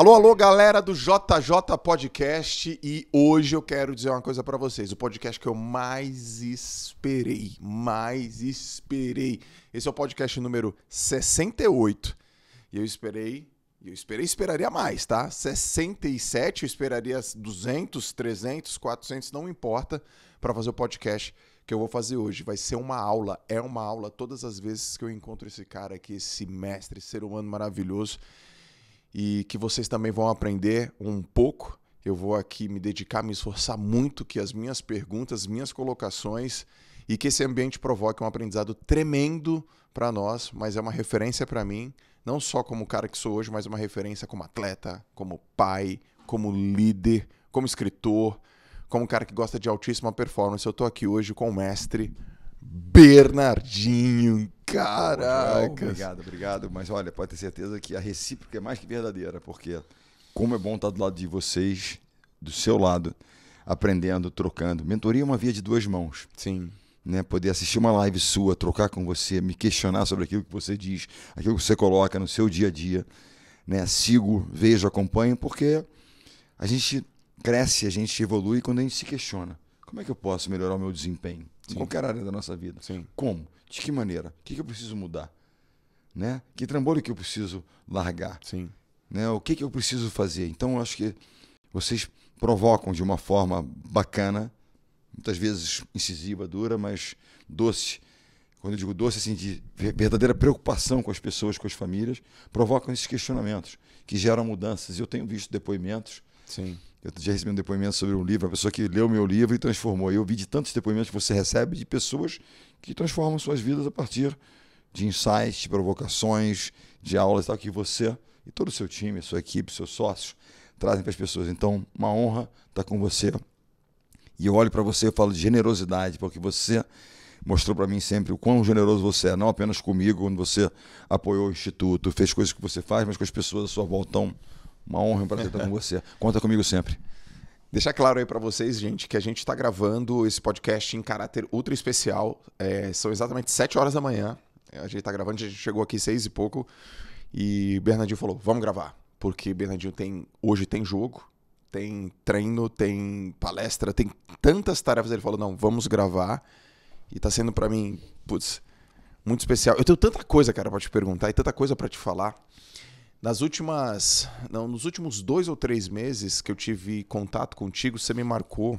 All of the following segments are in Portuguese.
Alô, alô, galera do JJ Podcast e hoje eu quero dizer uma coisa para vocês. O podcast que eu mais esperei, mais esperei. Esse é o podcast número 68 e eu esperei, eu esperei, esperaria mais, tá? 67, eu esperaria 200, 300, 400, não importa, para fazer o podcast que eu vou fazer hoje. Vai ser uma aula, é uma aula todas as vezes que eu encontro esse cara aqui, esse mestre, esse ser humano maravilhoso e que vocês também vão aprender um pouco. Eu vou aqui me dedicar, me esforçar muito que as minhas perguntas, minhas colocações e que esse ambiente provoque um aprendizado tremendo para nós, mas é uma referência para mim, não só como cara que sou hoje, mas uma referência como atleta, como pai, como líder, como escritor, como cara que gosta de altíssima performance. Eu estou aqui hoje com o mestre Bernardinho Caraca! Obrigado, obrigado. Mas olha, pode ter certeza que a recíproca é mais que verdadeira, porque como é bom estar do lado de vocês, do seu lado, aprendendo, trocando. Mentoria é uma via de duas mãos. Sim. Né, poder assistir uma live sua, trocar com você, me questionar sobre aquilo que você diz, aquilo que você coloca no seu dia a dia. Né? Sigo, vejo, acompanho, porque a gente cresce, a gente evolui quando a gente se questiona. Como é que eu posso melhorar o meu desempenho? Sim. Em qualquer área da nossa vida. Sim. Como? De que maneira? O que, que eu preciso mudar? Né? Que trambolho que eu preciso largar? Sim. Né? O que, que eu preciso fazer? Então, eu acho que vocês provocam de uma forma bacana, muitas vezes incisiva, dura, mas doce. Quando eu digo doce, assim, de verdadeira preocupação com as pessoas, com as famílias, provocam esses questionamentos que geram mudanças. Eu tenho visto depoimentos. Sim. Eu já recebi um depoimento sobre um livro, uma pessoa que leu meu livro e transformou. Eu vi de tantos depoimentos que você recebe de pessoas que transformam suas vidas a partir de insights, de provocações, de aulas tal, que você e todo o seu time, sua equipe, seus sócios trazem para as pessoas. Então, uma honra estar com você. E eu olho para você e falo de generosidade, porque você mostrou para mim sempre o quão generoso você é, não apenas comigo, quando você apoiou o Instituto, fez coisas que você faz, mas com as pessoas à sua volta. Então, uma honra para estar com você. Conta comigo sempre. Deixar claro aí para vocês, gente, que a gente está gravando esse podcast em caráter ultra especial. É, são exatamente 7 horas da manhã. A gente está gravando, a gente chegou aqui seis e pouco. E Bernardinho falou: vamos gravar. Porque Bernardinho tem. Hoje tem jogo, tem treino, tem palestra, tem tantas tarefas. Ele falou: não, vamos gravar. E está sendo para mim, putz, muito especial. Eu tenho tanta coisa, cara, para te perguntar e tanta coisa para te falar. Nas últimas. Não, nos últimos dois ou três meses que eu tive contato contigo, você me marcou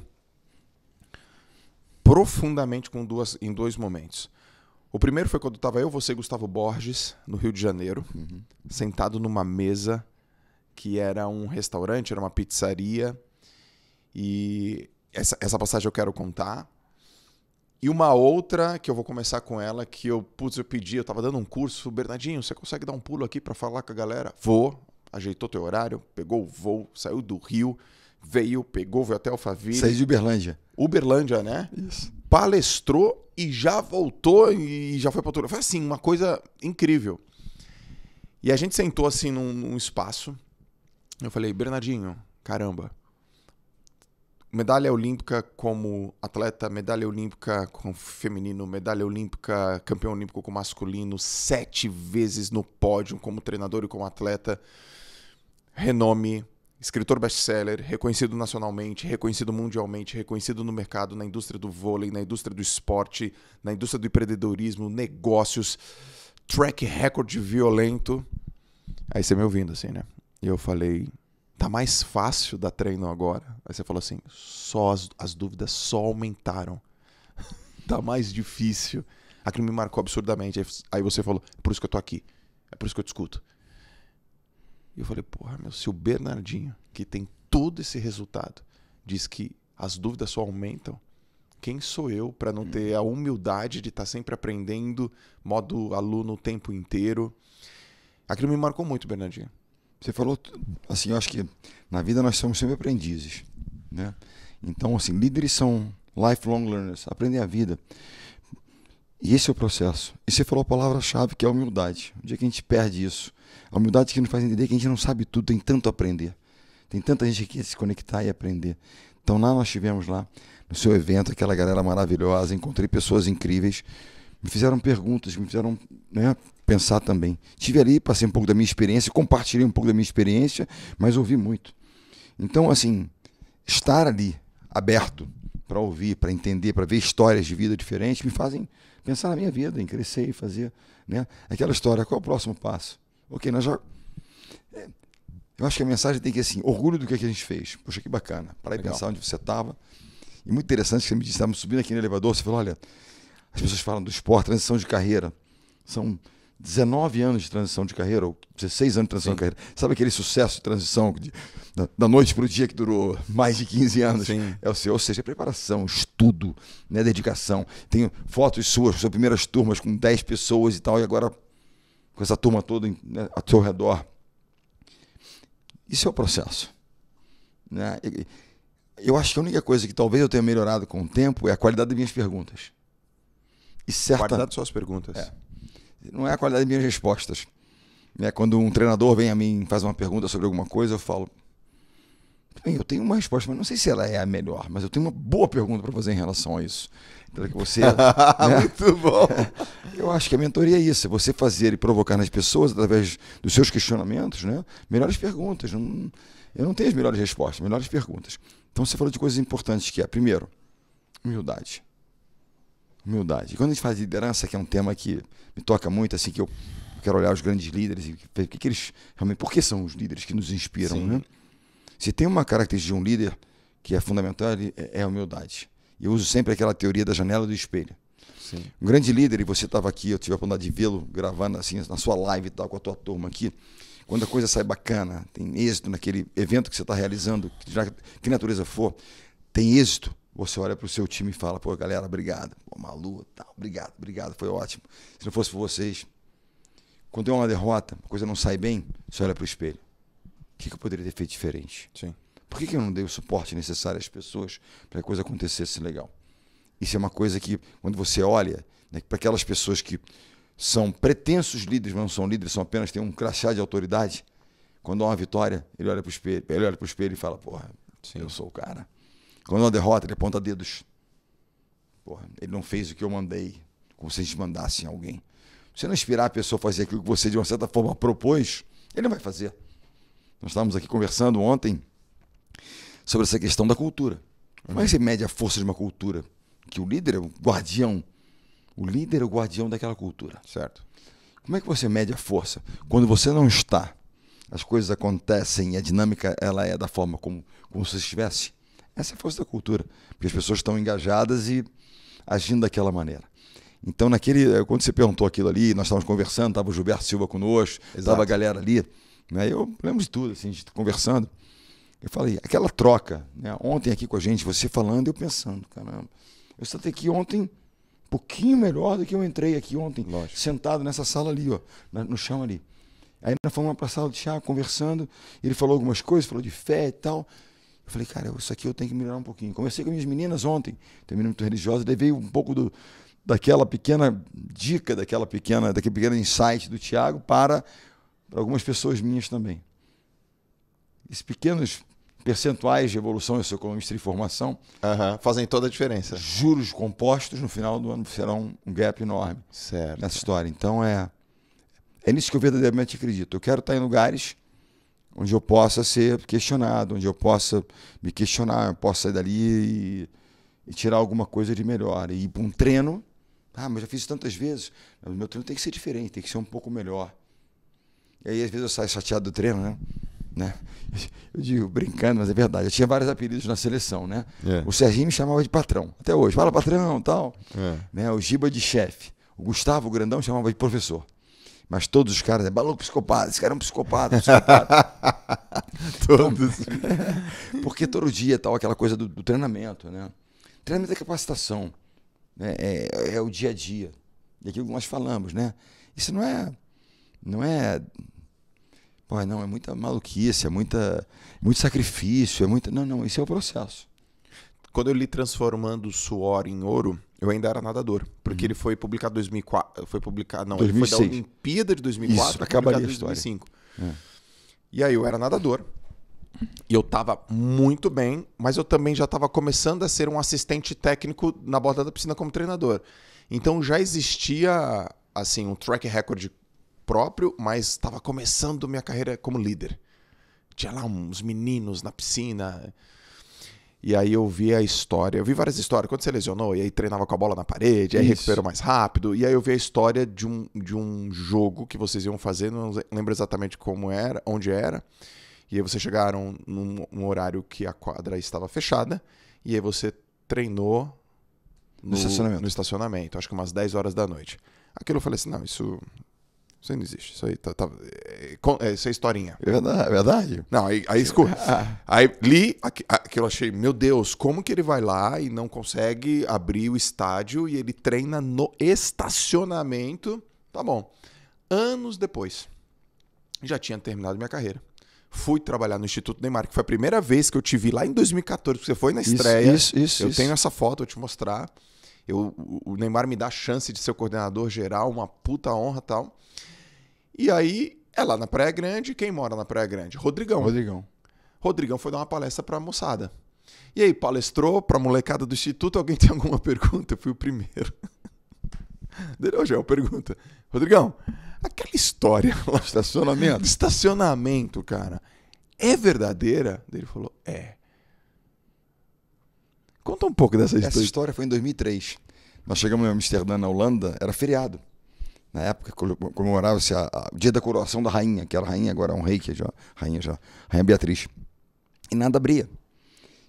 profundamente com duas, em dois momentos. O primeiro foi quando estava eu, você e Gustavo Borges, no Rio de Janeiro, uhum. sentado numa mesa que era um restaurante, era uma pizzaria. E essa, essa passagem eu quero contar. E uma outra que eu vou começar com ela, que eu, putz, eu pedi, eu tava dando um curso, Bernardinho, você consegue dar um pulo aqui para falar com a galera? Vou, ajeitou teu horário, pegou o voo, saiu do Rio, veio, pegou, veio até Alphaville. Saiu de Uberlândia. Uberlândia, né? Isso. Palestrou e já voltou e já foi pra outro Foi assim, uma coisa incrível. E a gente sentou assim num, num espaço. Eu falei, Bernardinho, caramba, medalha olímpica como atleta, medalha olímpica com feminino, medalha olímpica, campeão olímpico com masculino, sete vezes no pódio como treinador e como atleta, renome, escritor best-seller, reconhecido nacionalmente, reconhecido mundialmente, reconhecido no mercado, na indústria do vôlei, na indústria do esporte, na indústria do empreendedorismo, negócios, track record violento. Aí você me ouvindo assim, né? E eu falei, tá mais fácil dar treino agora. Aí você falou assim, só as, as dúvidas só aumentaram. tá mais difícil. Aquilo me marcou absurdamente. Aí, aí você falou, é por isso que eu tô aqui. É por isso que eu te escuto. E eu falei, porra, meu, se o Bernardinho, que tem todo esse resultado, diz que as dúvidas só aumentam, quem sou eu para não ter a humildade de estar tá sempre aprendendo, modo aluno o tempo inteiro? Aquilo me marcou muito, Bernardinho. Você falou, assim, eu acho que na vida nós somos sempre aprendizes, né? Então, assim, líderes são lifelong learners, aprendem a vida. E esse é o processo. E você falou a palavra-chave que é a humildade. O dia que a gente perde isso, a humildade que nos faz entender que a gente não sabe tudo, tem tanto a aprender. Tem tanta gente que quer se conectar e aprender. Então lá nós tivemos lá, no seu evento, aquela galera maravilhosa, encontrei pessoas incríveis, me fizeram perguntas, me fizeram né, pensar também. Tive ali, passei um pouco da minha experiência, compartilhei um pouco da minha experiência, mas ouvi muito. Então, assim, estar ali, aberto para ouvir, para entender, para ver histórias de vida diferentes, me fazem pensar na minha vida, em crescer e fazer né? aquela história. Qual é o próximo passo? Ok, nós já. É, eu acho que a mensagem tem que ser assim: orgulho do que, é a gente fez. Poxa, que bacana. Para pensar onde você estava. E muito interessante que você me disse: estava subindo aqui no elevador, você falou, olha, as pessoas falam do esporte, transição de carreira. São 19 anos de transição de carreira, ou 16 anos de transição Sim. de carreira. Sabe aquele sucesso de transição de, da, da, noite para o dia que durou mais de 15 anos? Sim. É o seu, ou seja, preparação, estudo, né, dedicação. Tenho fotos suas, suas primeiras turmas com 10 pessoas e tal, e agora com essa turma toda né, a seu redor. Isso é o processo. Né? Eu acho que a única coisa que talvez eu tenha melhorado com o tempo é a qualidade das minhas perguntas. E certa... A qualidade das suas perguntas. É não é a qualidade das minhas respostas. Né? Quando um treinador vem a mim faz uma pergunta sobre alguma coisa, eu falo: Bem, eu tenho uma resposta, mas não sei se ela é a melhor, mas eu tenho uma boa pergunta para fazer em relação a isso. Para então, que você. né? Muito bom! Eu acho que a mentoria é isso: é você fazer e provocar nas pessoas, através dos seus questionamentos, né? melhores perguntas. Não, eu não tenho as melhores respostas, melhores perguntas. Então você falou de coisas importantes que é, primeiro, humildade. Humildade. E quando a gente faz liderança, que é um tema que me toca muito, assim, que eu quero olhar os grandes líderes e o que, que eles realmente. Por que são os líderes que nos inspiram, Sim. né? Se tem uma característica de um líder que é fundamental, é, é a humildade. Eu uso sempre aquela teoria da janela do espelho. Sim. Um grande líder, e você estava aqui, eu tive a oportunidade de vê-lo gravando assim na sua live e tal, com a tua turma aqui. Quando a coisa sai bacana, tem êxito naquele evento que você está realizando, que, que natureza for, tem êxito, você olha para o seu time e fala, pô, galera, obrigado. Pô, Malu, tá, obrigado, obrigado, foi ótimo. Se não fosse por vocês, quando tem é uma derrota, a coisa não sai bem, você olha para o espelho. O que, que, eu poderia ter feito diferente? Sim. Por que, que eu não dei o suporte necessário às pessoas para a coisa acontecesse legal? Isso é uma coisa que, quando você olha, né, para aquelas pessoas que são pretensos líderes, mas não são líderes, são apenas têm um crachá de autoridade, quando há uma vitória, ele olha para o espelho, ele olha para o espelho e fala, porra, Sim. eu sou o cara. Quando é uma derrota, ele aponta dedos. Porra, ele não fez o que eu mandei, como se a gente mandasse alguém. Se você não inspirar a pessoa a fazer aquilo que você, de uma certa forma, propôs, ele não vai fazer. Nós estávamos aqui conversando ontem sobre essa questão da cultura. Como é que você mede a força de uma cultura? Que o líder é o guardião. O líder é o guardião daquela cultura. Certo. Como é que você mede a força? Quando você não está, as coisas acontecem e a dinâmica ela é da forma como, como se estivesse. Essa é a força da cultura, porque as pessoas estão engajadas e agindo daquela maneira. Então, naquele, eh, quando você perguntou aquilo ali, nós estávamos conversando, estava o Gilberto Silva conosco, estava a galera ali, né? eu lembro de tudo, assim, a gente conversando. Eu falei, aquela troca, né? ontem aqui com a gente, você falando, eu pensando, caramba, eu só tenho aqui ontem um pouquinho melhor do que eu entrei aqui ontem, Lógico. sentado nessa sala ali, ó, no chão ali. Aí nós fomos para a sala de chá, conversando, ele falou algumas coisas, falou de fé e tal. Eu falei, cara, isso aqui eu tenho que melhorar um pouquinho. comecei com minhas meninas ontem, termino muito religiosa, levei um pouco do, daquela pequena dica, daquela pequena, daquele pequeno insight do Tiago para, para algumas pessoas minhas também. Esses pequenos percentuais de evolução eu sou economista de formação. Uhum, fazem toda a diferença. Juros compostos no final do ano serão um gap enorme certo. nessa história. Então é, é nisso que eu verdadeiramente acredito. Eu quero estar em lugares onde eu possa ser questionado, onde eu possa me questionar, eu possa sair dali e, e, tirar alguma coisa de melhor. E ir para um treino, ah, mas já fiz tantas vezes, o meu treino tem que ser diferente, tem que ser um pouco melhor. E aí, às vezes, eu saio chateado do treino, né? né? Eu digo brincando, mas é verdade. Eu tinha vários apelidos na seleção, né? É. O Serginho me chamava de patrão, até hoje. Fala patrão, tal. É. Né? O Giba de chefe. O Gustavo Grandão chamava de professor. Mas todos os caras, é maluco psicopata, esse cara é um psicopata, psicopata. todos. Então, porque todo dia tal, aquela coisa do, do treinamento, né? Treinamento é capacitação. Né? É, é, é, o dia a dia. E aquilo que nós falamos, né? Isso não é. Não é. Pô, não, é muita maluquice, é muita, muito sacrifício, é muita, Não, não, isso é o processo quando eu li Transformando Suor em Ouro, eu ainda era nadador, porque uhum. ele foi publicado em 2004, foi publicado, não, 2006. ele foi da Olimpíada de 2004, Isso, acabaria de história. 2005. É. E aí eu era nadador. E eu estava muito bem, mas eu também já estava começando a ser um assistente técnico na borda da piscina como treinador. Então já existia assim um track record próprio, mas estava começando minha carreira como líder. Tinha lá uns meninos na piscina, e aí eu vi a história, eu vi várias histórias. Quando você lesionou, e aí treinava com a bola na parede, aí recuperou mais rápido. E aí eu vi a história de um, de um jogo que vocês iam fazer, não lembro exatamente como era, onde era. E aí vocês chegaram num, horário que a quadra estava fechada. E aí você treinou no, no, estacionamento. no estacionamento, acho que umas 10 horas da noite. Aquilo eu falei assim: não, isso isso aí não existe. Isso aí tá, tá é, é, isso é historinha. É verdade. É verdade. Não, aí, aí escuta. Ah. aí li aquilo, achei, meu Deus, como que ele vai lá e não consegue abrir o estádio e ele treina no estacionamento? Tá bom. Anos depois, já tinha terminado minha carreira. Fui trabalhar no Instituto Neymar, que foi a primeira vez que eu te vi lá em 2014, porque você foi na estreia. Isso, isso, isso. Eu isso. tenho essa foto, vou te mostrar. Eu, o Neymar me dá a chance de ser o coordenador geral, uma puta honra tal. E aí, é lá na Praia Grande, quem mora na Praia Grande? Rodrigão. Rodrigão. Rodrigão foi dar uma palestra pra moçada. E aí, palestrou pra molecada do Instituto, alguém tem alguma pergunta? Eu fui o primeiro. Derogel é pergunta. Rodrigão, aquela história lá. Estacionamento? Estacionamento, cara. É verdadeira? Ele falou, é. Conta um pouco dessa história. Essa história foi em 2003. Nós chegamos em Amsterdã, na Holanda, era feriado. Na época comemorava-se o dia da coroação da rainha, que era rainha, agora é um rei, que é já, rainha já, rainha Beatriz. E nada abria.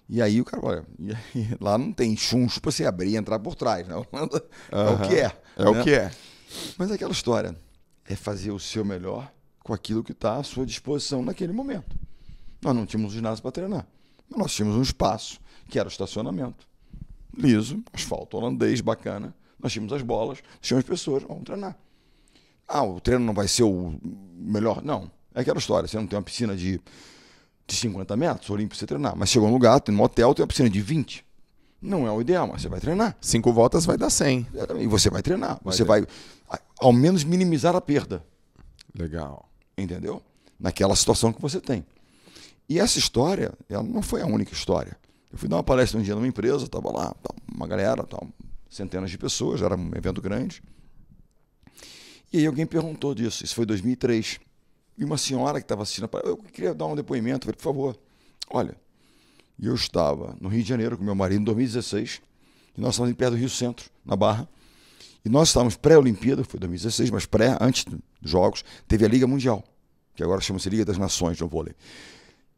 E aí o cara, olha, lá não tem chuncho para você abrir e entrar por trás, né? Holanda uhum. é o que é. É né? o que é. Mas é aquela história é fazer o seu melhor com aquilo que está à sua disposição naquele momento. Nós não tínhamos ginásio para treinar, mas nós tínhamos um espaço que era o estacionamento. Liso, asfalto holandês, bacana. Nós tínhamos as bolas, tínhamos pessoas, vamos treinar. Ah, o treino não vai ser o melhor? Não. É aquela história, você não tem uma piscina de, de 50 metros, olímpico você treinar. Mas chegou um lugar, tem um hotel, tem uma piscina de 20. Não é o ideal, mas você vai treinar. Cinco voltas vai dar 100. E você vai treinar. Vai você ter. vai, ao menos, minimizar a perda. Legal. Entendeu? Naquela situação que você tem. E essa história, ela não foi a única história. Eu fui dar uma palestra um dia numa empresa, estava lá uma galera, centenas de pessoas, era um evento grande. E aí alguém perguntou disso, isso foi 2003. E uma senhora que estava assistindo, eu queria dar um depoimento, falei, por favor. Olha, eu estava no Rio de Janeiro com meu marido em 2016, e nós estávamos em pé do Rio Centro, na Barra, e nós estávamos pré-Olimpíada, foi 2016, mas pré, antes dos Jogos, teve a Liga Mundial, que agora chama-se Liga das Nações no vôlei.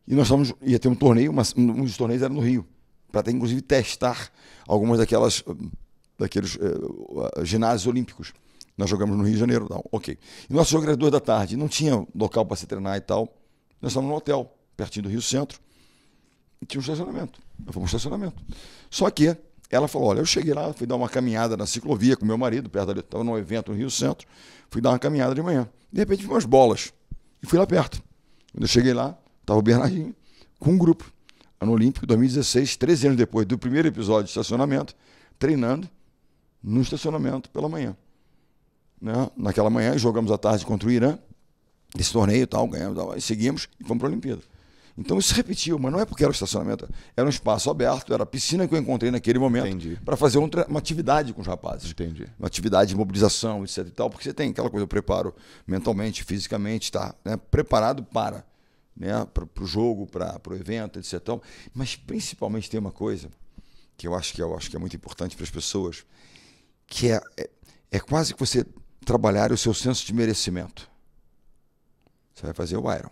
E nós estávamos, ia ter um torneio, mas um dos torneios era no Rio, para até inclusive testar algumas daquelas, hum, daqueles uh, ginásios olímpicos. Nós jogamos no Rio de Janeiro, não, ok. E nosso jogo era duas da tarde, não tinha local para se treinar e tal. Nós estávamos no hotel, pertinho do Rio Centro, e tinha um estacionamento. Eu fui um estacionamento. Só que ela falou: olha, eu cheguei lá, fui dar uma caminhada na ciclovia com meu marido, perto ali, estava num evento no Rio Centro, fui dar uma caminhada de manhã. De repente vi umas bolas e fui lá perto. Quando eu cheguei lá, Estava o Bernardinho com um grupo, ano olímpico 2016, 13 anos depois do primeiro episódio de estacionamento, treinando no estacionamento pela manhã. Né? Naquela manhã jogamos à tarde contra o Irã, esse torneio e tal, ganhamos, tal, e seguimos e fomos para a Olimpíada. Então isso se repetiu, mas não é porque era o estacionamento, era um espaço aberto, era a piscina que eu encontrei naquele momento para fazer uma atividade com os rapazes. Entendi. Uma atividade de mobilização, etc e tal, porque você tem aquela coisa, eu preparo mentalmente, fisicamente, tá né, preparado para né, para o jogo, para o evento, etc. Mas principalmente tem uma coisa que eu acho que é, eu acho que é muito importante para as pessoas, que é, é, é, quase que você trabalhar o seu senso de merecimento. Você vai fazer o Iron.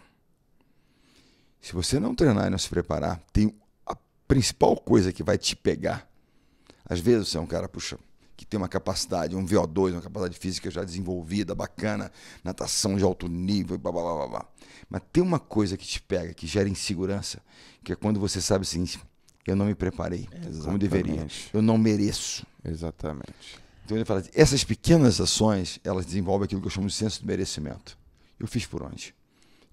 Se você não treinar e não se preparar, tem a principal coisa que vai te pegar. Às vezes você é um cara, puxa, que tem uma capacidade, um VO2, uma capacidade física já desenvolvida, bacana, natação de alto nível, blá blá blá blá. Mas tem uma coisa que te pega, que gera insegurança, que é quando você sabe assim, eu não me preparei Exatamente. como deveria, eu não mereço. Exatamente. Então ele fala, assim, essas pequenas ações, elas desenvolvem aquilo que eu chamo de senso de merecimento. Eu fiz por onde?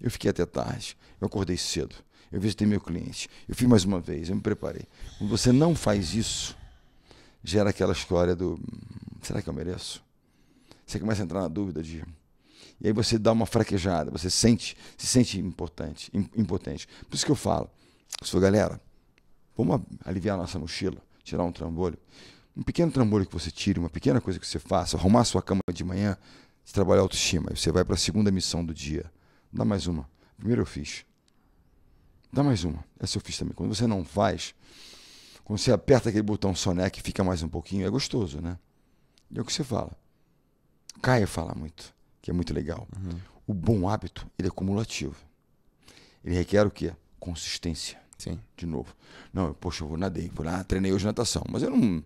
Eu fiquei até tarde, eu acordei cedo, eu visitei meu cliente, eu fiz mais uma vez, eu me preparei. Quando você não faz isso, gera aquela história do será que eu mereço? Você começa a entrar na dúvida de e aí você dá uma fraquejada, você sente, se sente importante, impotente. Por isso que eu falo, sou galera, vamos aliviar nossa mochila, tirar um trambolho. Um pequeno trambolho que você tire, uma pequena coisa que você faça, arrumar sua cama de manhã, se trabalhar a autoestima. E você vai para a segunda missão do dia. Dá mais uma. Primeiro eu fiz. Dá mais uma. Essa eu fiz também. Quando você não faz, quando você aperta aquele botão soneca e fica mais um pouquinho, é gostoso, né? E é o que você fala. Caio fala muito, que é muito legal. Uhum. O bom hábito, ele é cumulativo. Ele requer o quê? Consistência. Sim. De novo. Não, eu, poxa, eu vou nadei, vou lá, treinei hoje natação, mas eu não eu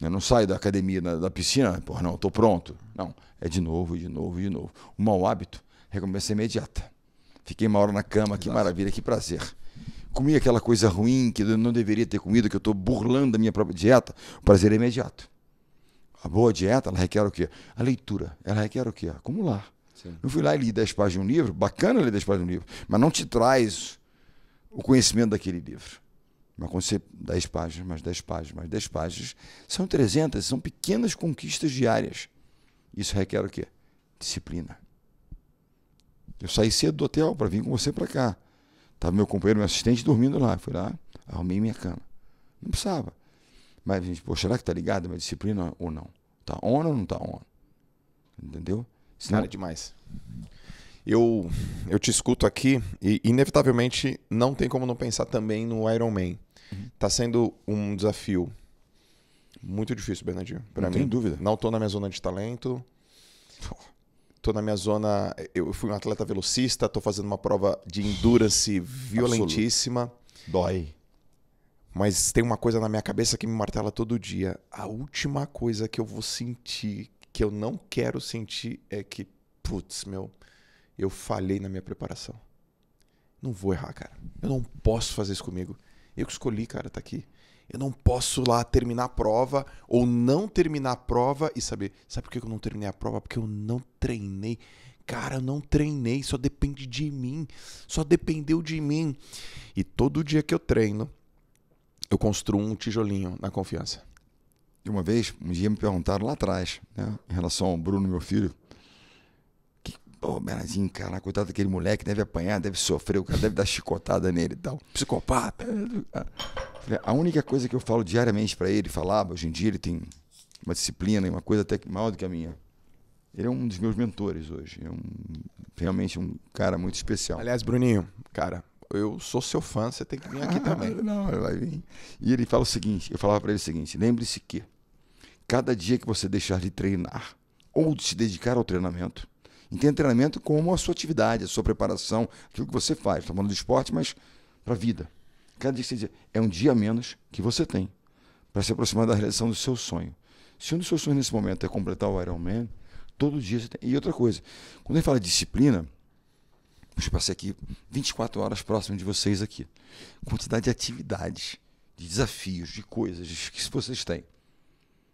né, não saio da academia, da, da piscina, porra, não, estou pronto. Não, é de novo, de novo, de novo. O mau hábito, recompensa imediata. Fiquei uma hora na cama, Exato. que maravilha, que prazer comi aquela coisa ruim que eu não deveria ter comido, que eu estou burlando a minha própria dieta, o prazer é imediato. A boa dieta, ela requer o quê? A leitura. Ela requer o quê? Acumular. Sim. Eu fui lá e li 10 páginas de um livro, bacana ler 10 páginas de um livro, mas não te traz o conhecimento daquele livro. Mas quando você 10 páginas, mais 10 páginas, mais 10 páginas, são 300, são pequenas conquistas diárias. Isso requer o quê? Disciplina. Eu saí cedo do hotel para vir com você para cá. Tava meu companheiro, meu assistente dormindo lá. Fui lá, arrumei minha cama. Não precisava. Mas, gente, pô, será que tá ligado a minha disciplina ou não? Tá on ou não tá on? Entendeu? Senão... Cara, demais. Eu, eu te escuto aqui e, inevitavelmente, não tem como não pensar também no Iron Man. Uhum. Tá sendo um desafio muito difícil, Bernardinho. Pra não mim, tem dúvida. Não tô na minha zona de talento. Tô na minha zona. Eu fui um atleta velocista, tô fazendo uma prova de endurance violentíssima. Absoluto. Dói. Mas tem uma coisa na minha cabeça que me martela todo dia. A última coisa que eu vou sentir, que eu não quero sentir, é que, putz, meu, eu falhei na minha preparação. Não vou errar, cara. Eu não posso fazer isso comigo. Eu que escolhi, cara, tá aqui. Eu não posso lá terminar a prova ou não terminar a prova e saber. Sabe por que eu não terminei a prova? Porque eu não treinei. Cara, eu não treinei, só depende de mim. Só dependeu de mim. E todo dia que eu treino, eu construo um tijolinho na confiança. E uma vez, um dia me perguntaram lá atrás, né, em relação ao Bruno, meu filho, Pô, oh, Bernardinho, cara, coitado daquele moleque, deve apanhar, deve sofrer, o cara deve dar chicotada nele e tal. Psicopata. É, é. É, a única coisa que eu falo diariamente para ele, falava, ah, hoje em dia ele tem uma disciplina e uma coisa até maior do que a minha. Ele é um dos meus mentores hoje. É um, realmente um cara muito especial. Aliás, Bruninho, cara, eu sou seu fã, você tem que vir aqui ah, também. Não, ele vai vir. E ele fala o seguinte: eu falava para ele o seguinte: lembre-se que cada dia que você deixar de treinar ou de se dedicar ao treinamento, entenda treinamento como a sua atividade, a sua preparação, aquilo que você faz. Estou falando de esporte, mas para a vida Cada dia que você diz, é um dia menos que você tem para se aproximar da realização do seu sonho. Se um dos seus sonhos nesse momento é completar o Ironman, todo dia você tem. E outra coisa, quando ele fala disciplina, eu passar aqui 24 horas próximo de vocês aqui. Quantidade de atividades, de desafios, de coisas que vocês têm. O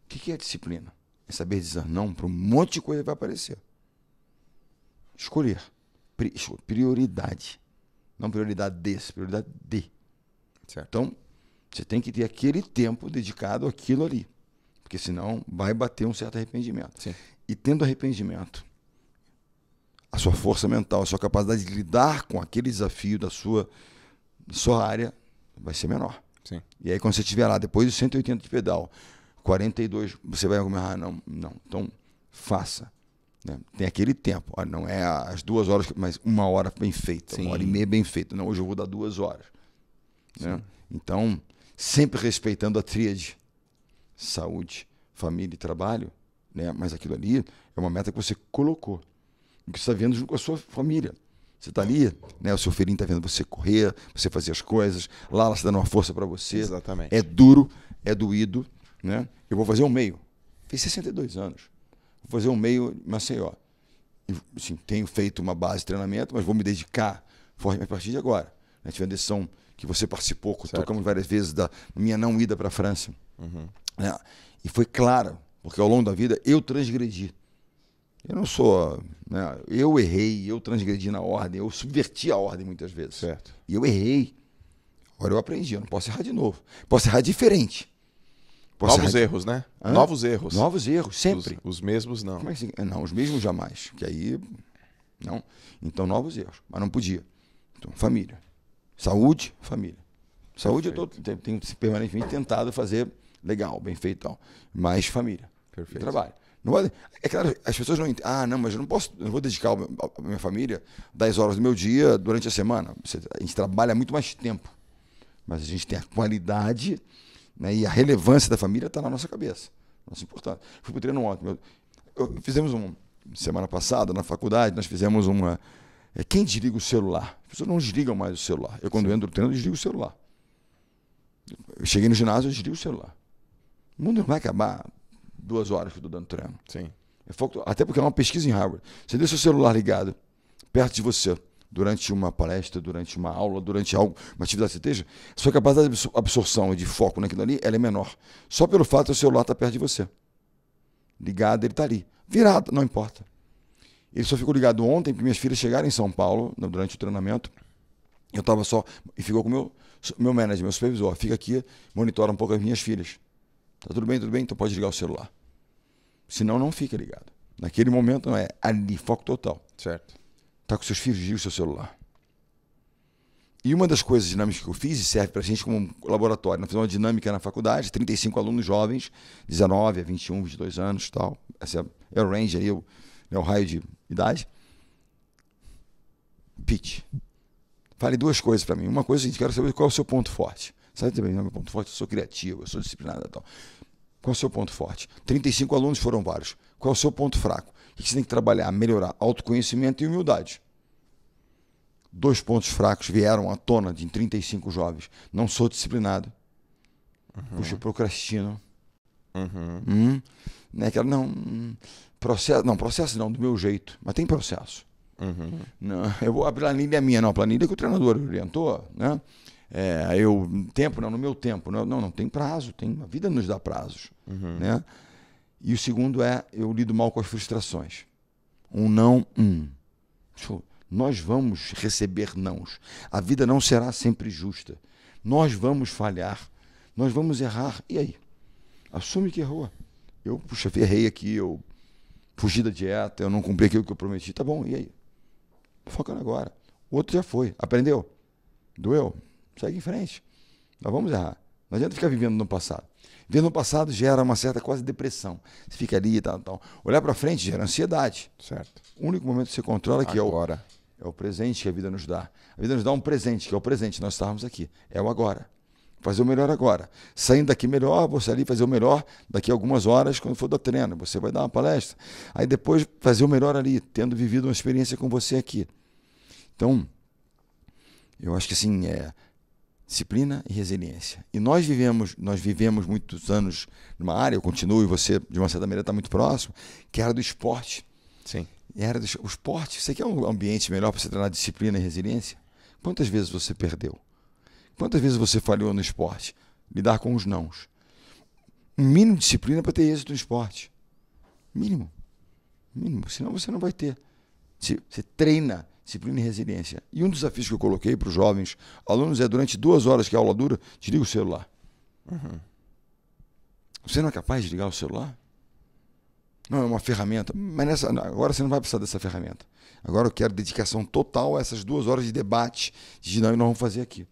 que é disciplina? É saber dizer não para um monte de coisa que vai aparecer. Escolher. Prioridade. Não prioridade desse, prioridade de. Certo. Então, você tem que ter aquele tempo dedicado àquilo ali. Porque senão vai bater um certo arrependimento. Sim. E tendo arrependimento, a sua força mental, a sua capacidade de lidar com aquele desafio da sua, da sua área vai ser menor. Sim. E aí quando você estiver lá, depois dos 180 de pedal, 42, você vai comer, ah, não, não. Então, faça. Né? Tem aquele tempo. Ah, não é as duas horas, mas uma hora bem feita, Sim. uma hora e meia bem feita. Não, hoje eu vou dar duas horas. Né? Então, sempre respeitando a tríade: saúde, família e trabalho. Né? Mas aquilo ali é uma meta que você colocou. E que você está vendo junto com a sua família. Você está ali, né? o seu filhinho está vendo você correr, você fazer as coisas. Lá ela está dando uma força para você. Exatamente. É duro, é doído. Né? Eu vou fazer um meio. Fiz 62 anos. Vou fazer um meio em Maceió. Assim, tenho feito uma base de treinamento, mas vou me dedicar forte a partir de agora. Né? Tive a decisão que você participou, certo. tocamos várias vezes da minha não ida para a França. Uhum. É, e foi claro, porque ao longo da vida eu transgredi. Eu não sou. Né, eu errei, eu transgredi na ordem, eu subverti a ordem muitas vezes. Certo. E eu errei. Agora eu aprendi, eu não posso errar de novo. Posso errar diferente. Posso Novos errar... erros, né? Hã? Novos erros. Novos erros, sempre. Os, os mesmos não. É assim? Não, os mesmos jamais. Que aí. Não. Então, novos erros. Mas não podia. Então, família. Saúde, família. Saúde Perfeito. eu tô, tenho, tenho permanentemente tentado fazer legal, bem feito e tal. Mas família. Perfeito. Trabalho. Não pode, é claro, as pessoas não entendem. Ah, não, mas eu não posso, eu não vou dedicar a minha família 10 horas do meu dia durante a semana. A gente trabalha muito mais tempo. Mas a gente tem a qualidade né, e a relevância da família está na nossa cabeça. Nossa importância. Fui pro treino ontem. Eu, eu, fizemos um. Semana passada, na faculdade, nós fizemos uma é quem desliga o celular? As pessoas não desligam mais o celular. Eu, quando Sim. entro no treino, desligo o celular. Eu cheguei no ginásio, eu desligo o celular. O mundo não vai acabar duas horas que eu estou dando treino. Sim. É até porque é uma pesquisa em Harvard. Você deixa o celular ligado perto de você durante uma palestra, durante uma aula, durante algo, uma atividade que seja, sua capacidade de absorção e de foco naquilo ali ela é menor. Só pelo fato do celular estar tá perto de você. Ligado, ele está ali. Virado, não importa. Ele só ficou ligado ontem, que minhas filhas chegaram em São Paulo durante o treinamento. Eu estava só. E ficou com o meu, meu manager, meu supervisor. Fica aqui, monitora um pouco as minhas filhas. Tá tudo bem, tudo bem? Então pode ligar o celular. Senão, não fica ligado. Naquele momento, não é ali, foco total. Certo. Tá com seus filhos, liga o seu celular. E uma das coisas dinâmicas que eu fiz, e serve para a gente como um laboratório, nós né? fizemos uma dinâmica na faculdade, 35 alunos jovens, 19 a 21, 22 anos tal. Essa é o range aí, eu né, o raio de idade. Pitch. Fale duas coisas para mim. Uma coisa, gente, quero saber qual é o seu ponto forte. Sabe também, né, meu ponto forte, eu sou criativo, eu sou disciplinado e tal. Qual é o seu ponto forte? 35 alunos foram vários. Qual é o seu ponto fraco? O que você tem que trabalhar? Melhorar autoconhecimento e humildade. Dois pontos fracos vieram à tona de 35 jovens. Não sou disciplinado. Uhum. Puxa, procrastino. Uhum. Hum? Né? Que ela, não, hum, processo, não, processo não, do meu jeito, mas tem processo. Uhum. Não, eu vou, a planilha é minha, não, a planilha que o treinador orientou, né? É, eu, tempo, não, no meu tempo, não, não, não tem prazo, tem, a vida nos dá prazos, uhum. né? E o segundo é, eu lido mal com as frustrações. Um não, um. Nós vamos receber nãos. A vida não será sempre justa. Nós vamos falhar. Nós vamos errar. E aí? Assume que errou. Eu, puxa, ferrei aqui, eu fugi da dieta, eu não cumpri aquilo que eu prometi. Tá bom, e aí? focando agora. O outro já foi. Aprendeu? Doeu? Segue em frente. Nós vamos errar. Não adianta ficar vivendo no passado. Viver no passado gera uma certa quase depressão. Você fica ali e tal, tal. Olhar para frente gera ansiedade. Certo. O único momento que você controla é que agora. é o é o presente que a vida nos dá. A vida nos dá um presente, que é o presente, nós estamos aqui. É o agora fazer o melhor agora. Saindo daqui melhor, vou sair ali fazer o melhor daqui a algumas horas, quando for da treino. Você vai dar uma palestra. Aí depois fazer o melhor ali, tendo vivido uma experiência com você aqui. Então, eu acho que assim, é disciplina e resiliência. E nós vivemos, nós vivemos muitos anos numa área, eu continuo e você, de uma certa maneira, está muito próximo, que era do esporte. Sim. Era do o esporte. Você quer um ambiente melhor para você treinar disciplina e resiliência? Quantas vezes você perdeu? Quantas vezes você falhou no esporte? Lidar com os nãos. Um mínimo de disciplina para ter êxito no esporte. Mínimo. Mínimo. Senão você não vai ter. Você treina disciplina e resiliência. E um dos desafios que eu coloquei para os jovens alunos é durante duas horas que a aula dura, desliga o celular. Uhum. Você não é capaz de ligar o celular? Não, é uma ferramenta. Mas nessa, agora você não vai precisar dessa ferramenta. Agora eu quero dedicação total a essas duas horas de debate de não, que nós vamos fazer aqui.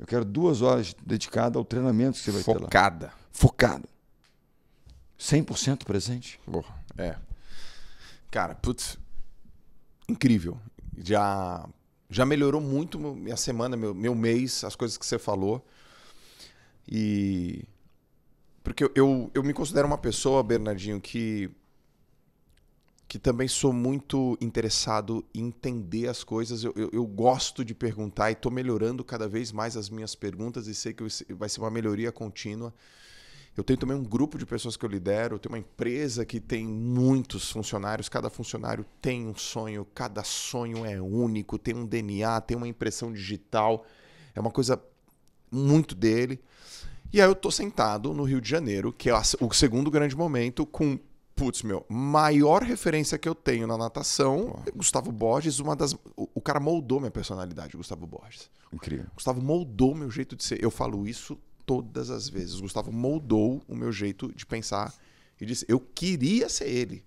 Eu quero duas horas dedicadas ao treinamento que você vai Focada. ter lá. Focada. 100% presente. Porra, é. Cara, putz, incrível. Já já melhorou muito minha semana, meu, meu mês, as coisas que você falou. E. Porque eu, eu me considero uma pessoa, Bernardinho, que que também sou muito interessado em entender as coisas. Eu, eu, eu gosto de perguntar e estou melhorando cada vez mais as minhas perguntas e sei que vai ser uma melhoria contínua. Eu tenho também um grupo de pessoas que eu lidero, eu tenho uma empresa que tem muitos funcionários, cada funcionário tem um sonho, cada sonho é único, tem um DNA, tem uma impressão digital, é uma coisa muito dele. E aí eu tô sentado no Rio de Janeiro, que é o segundo grande momento, com putz, meu, maior referência que eu tenho na natação, Pô. É Gustavo Borges, uma das. O, o, cara moldou minha personalidade, Gustavo Borges. Incrível. Gustavo moldou meu jeito de ser. Eu falo isso todas as vezes. O Gustavo moldou o meu jeito de pensar e disse: eu queria ser ele.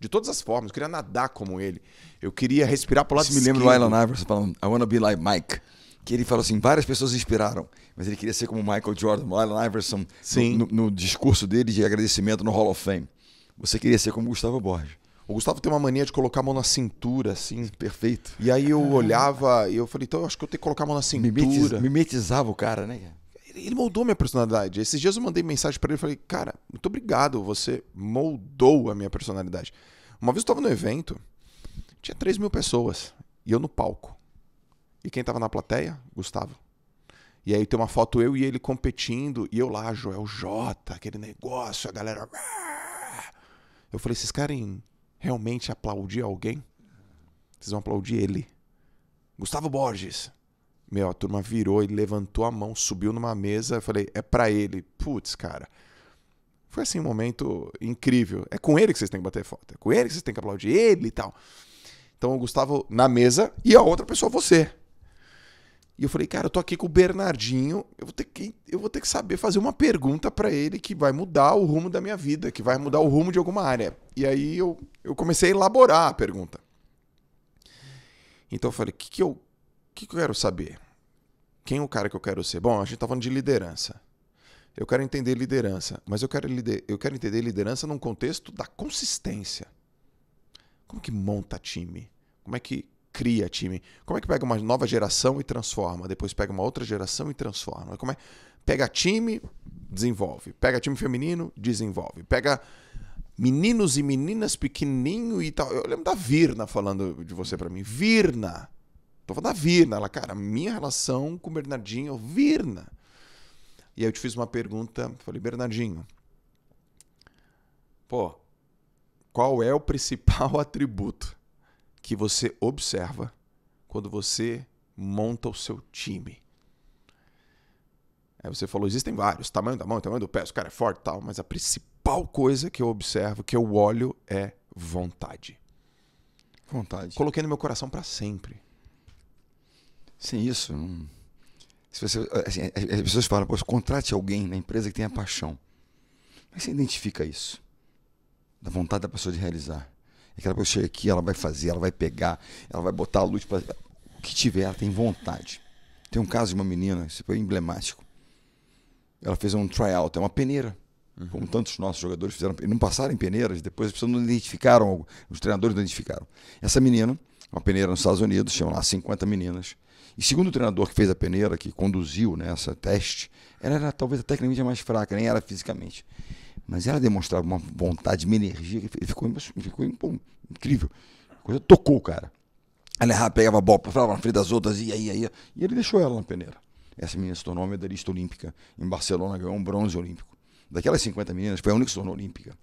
De todas as formas, eu queria nadar como ele. Eu queria respirar pro lado Você me lembra do Island Iverson falando, I wanna be like Mike que ele falou assim, várias pessoas inspiraram, mas ele queria ser como Michael Jordan, o Allen Iverson, no, no, no, discurso dele de agradecimento no Hall of Fame. Você queria ser como Gustavo Borges. O Gustavo tem uma mania de colocar a mão na cintura, assim. Perfeito. E aí eu olhava e eu falei, então eu acho que eu tenho que colocar a mão na cintura. Mimetiz, mimetizava o cara, né? Ele moldou minha personalidade. Esses dias eu mandei mensagem para ele e falei, cara, muito obrigado, você moldou a minha personalidade. Uma vez eu tava no evento, tinha 3 mil pessoas e eu no palco. E quem tava na plateia? Gustavo. E aí tem uma foto eu e ele competindo, e eu lá, Joel J, aquele negócio, a galera. Eu falei, vocês querem realmente aplaudir alguém? Vocês vão aplaudir ele. Gustavo Borges. Meu, a turma virou e levantou a mão, subiu numa mesa. Eu falei, é para ele. Putz, cara. Foi assim um momento incrível. É com ele que vocês têm que bater foto. É com ele que vocês têm que aplaudir ele e tal. Então o Gustavo na mesa e a outra pessoa você. E eu falei, cara, eu tô aqui com o Bernardinho, eu vou ter que, eu vou ter que saber fazer uma pergunta para ele que vai mudar o rumo da minha vida, que vai mudar o rumo de alguma área. E aí eu, eu comecei a elaborar a pergunta. Então eu falei, o que, que, eu, que, que eu quero saber? Quem é o cara que eu quero ser? Bom, a gente tá falando de liderança. Eu quero entender liderança, mas eu quero, lider, eu quero entender liderança num contexto da consistência. Como que monta time? Como é que, cria time? Como é que pega uma nova geração e transforma? Depois pega uma outra geração e transforma? Como é? Pega time, desenvolve. Pega time feminino, desenvolve. Pega meninos e meninas pequenininho e tal. Eu lembro da Virna falando de você para mim. Virna. Tô falando da Virna. Ela, cara, minha relação com o Bernardinho, é Virna. E aí eu te fiz uma pergunta. Falei, Bernardinho, pô, qual é o principal atributo que você observa quando você monta o seu time. Aí é, você falou, existem vários, tamanho da mão, tamanho do pé, o cara é forte e tal, mas a principal coisa que eu observo, que eu olho é vontade. Vontade. Coloquei no meu coração para sempre. Sem isso. Hum. Se você, assim, as pessoas falam, pois contrate alguém na empresa que tenha paixão. Mas você identifica isso. Da vontade da pessoa de realizar. Aquela pessoa chega aqui, ela vai fazer, ela vai pegar, ela vai botar a luz para. O que tiver, ela tem vontade. Tem um caso de uma menina, isso foi emblemático. Ela fez um tryout, é uma peneira. Uhum. Como tantos nossos jogadores fizeram, não passaram em peneiras, depois as pessoas não identificaram, os treinadores não identificaram. Essa menina, uma peneira nos Estados Unidos, tinham lá 50 meninas. E segundo o treinador que fez a peneira, que conduziu nessa né, teste, ela era talvez a tecnicamente mais fraca, nem era fisicamente. Mas ela demonstrava uma vontade, uma energia, que ficou, ficou incrível. A coisa tocou o cara. Ela errava, pegava a bola, falava na frente das outras, ia, ia, ia. E ele deixou ela na peneira. Essa menina se tornou medalhista olímpica. Em Barcelona ganhou um bronze olímpico. Daquelas 50 meninas, foi a única que se tornou olímpica.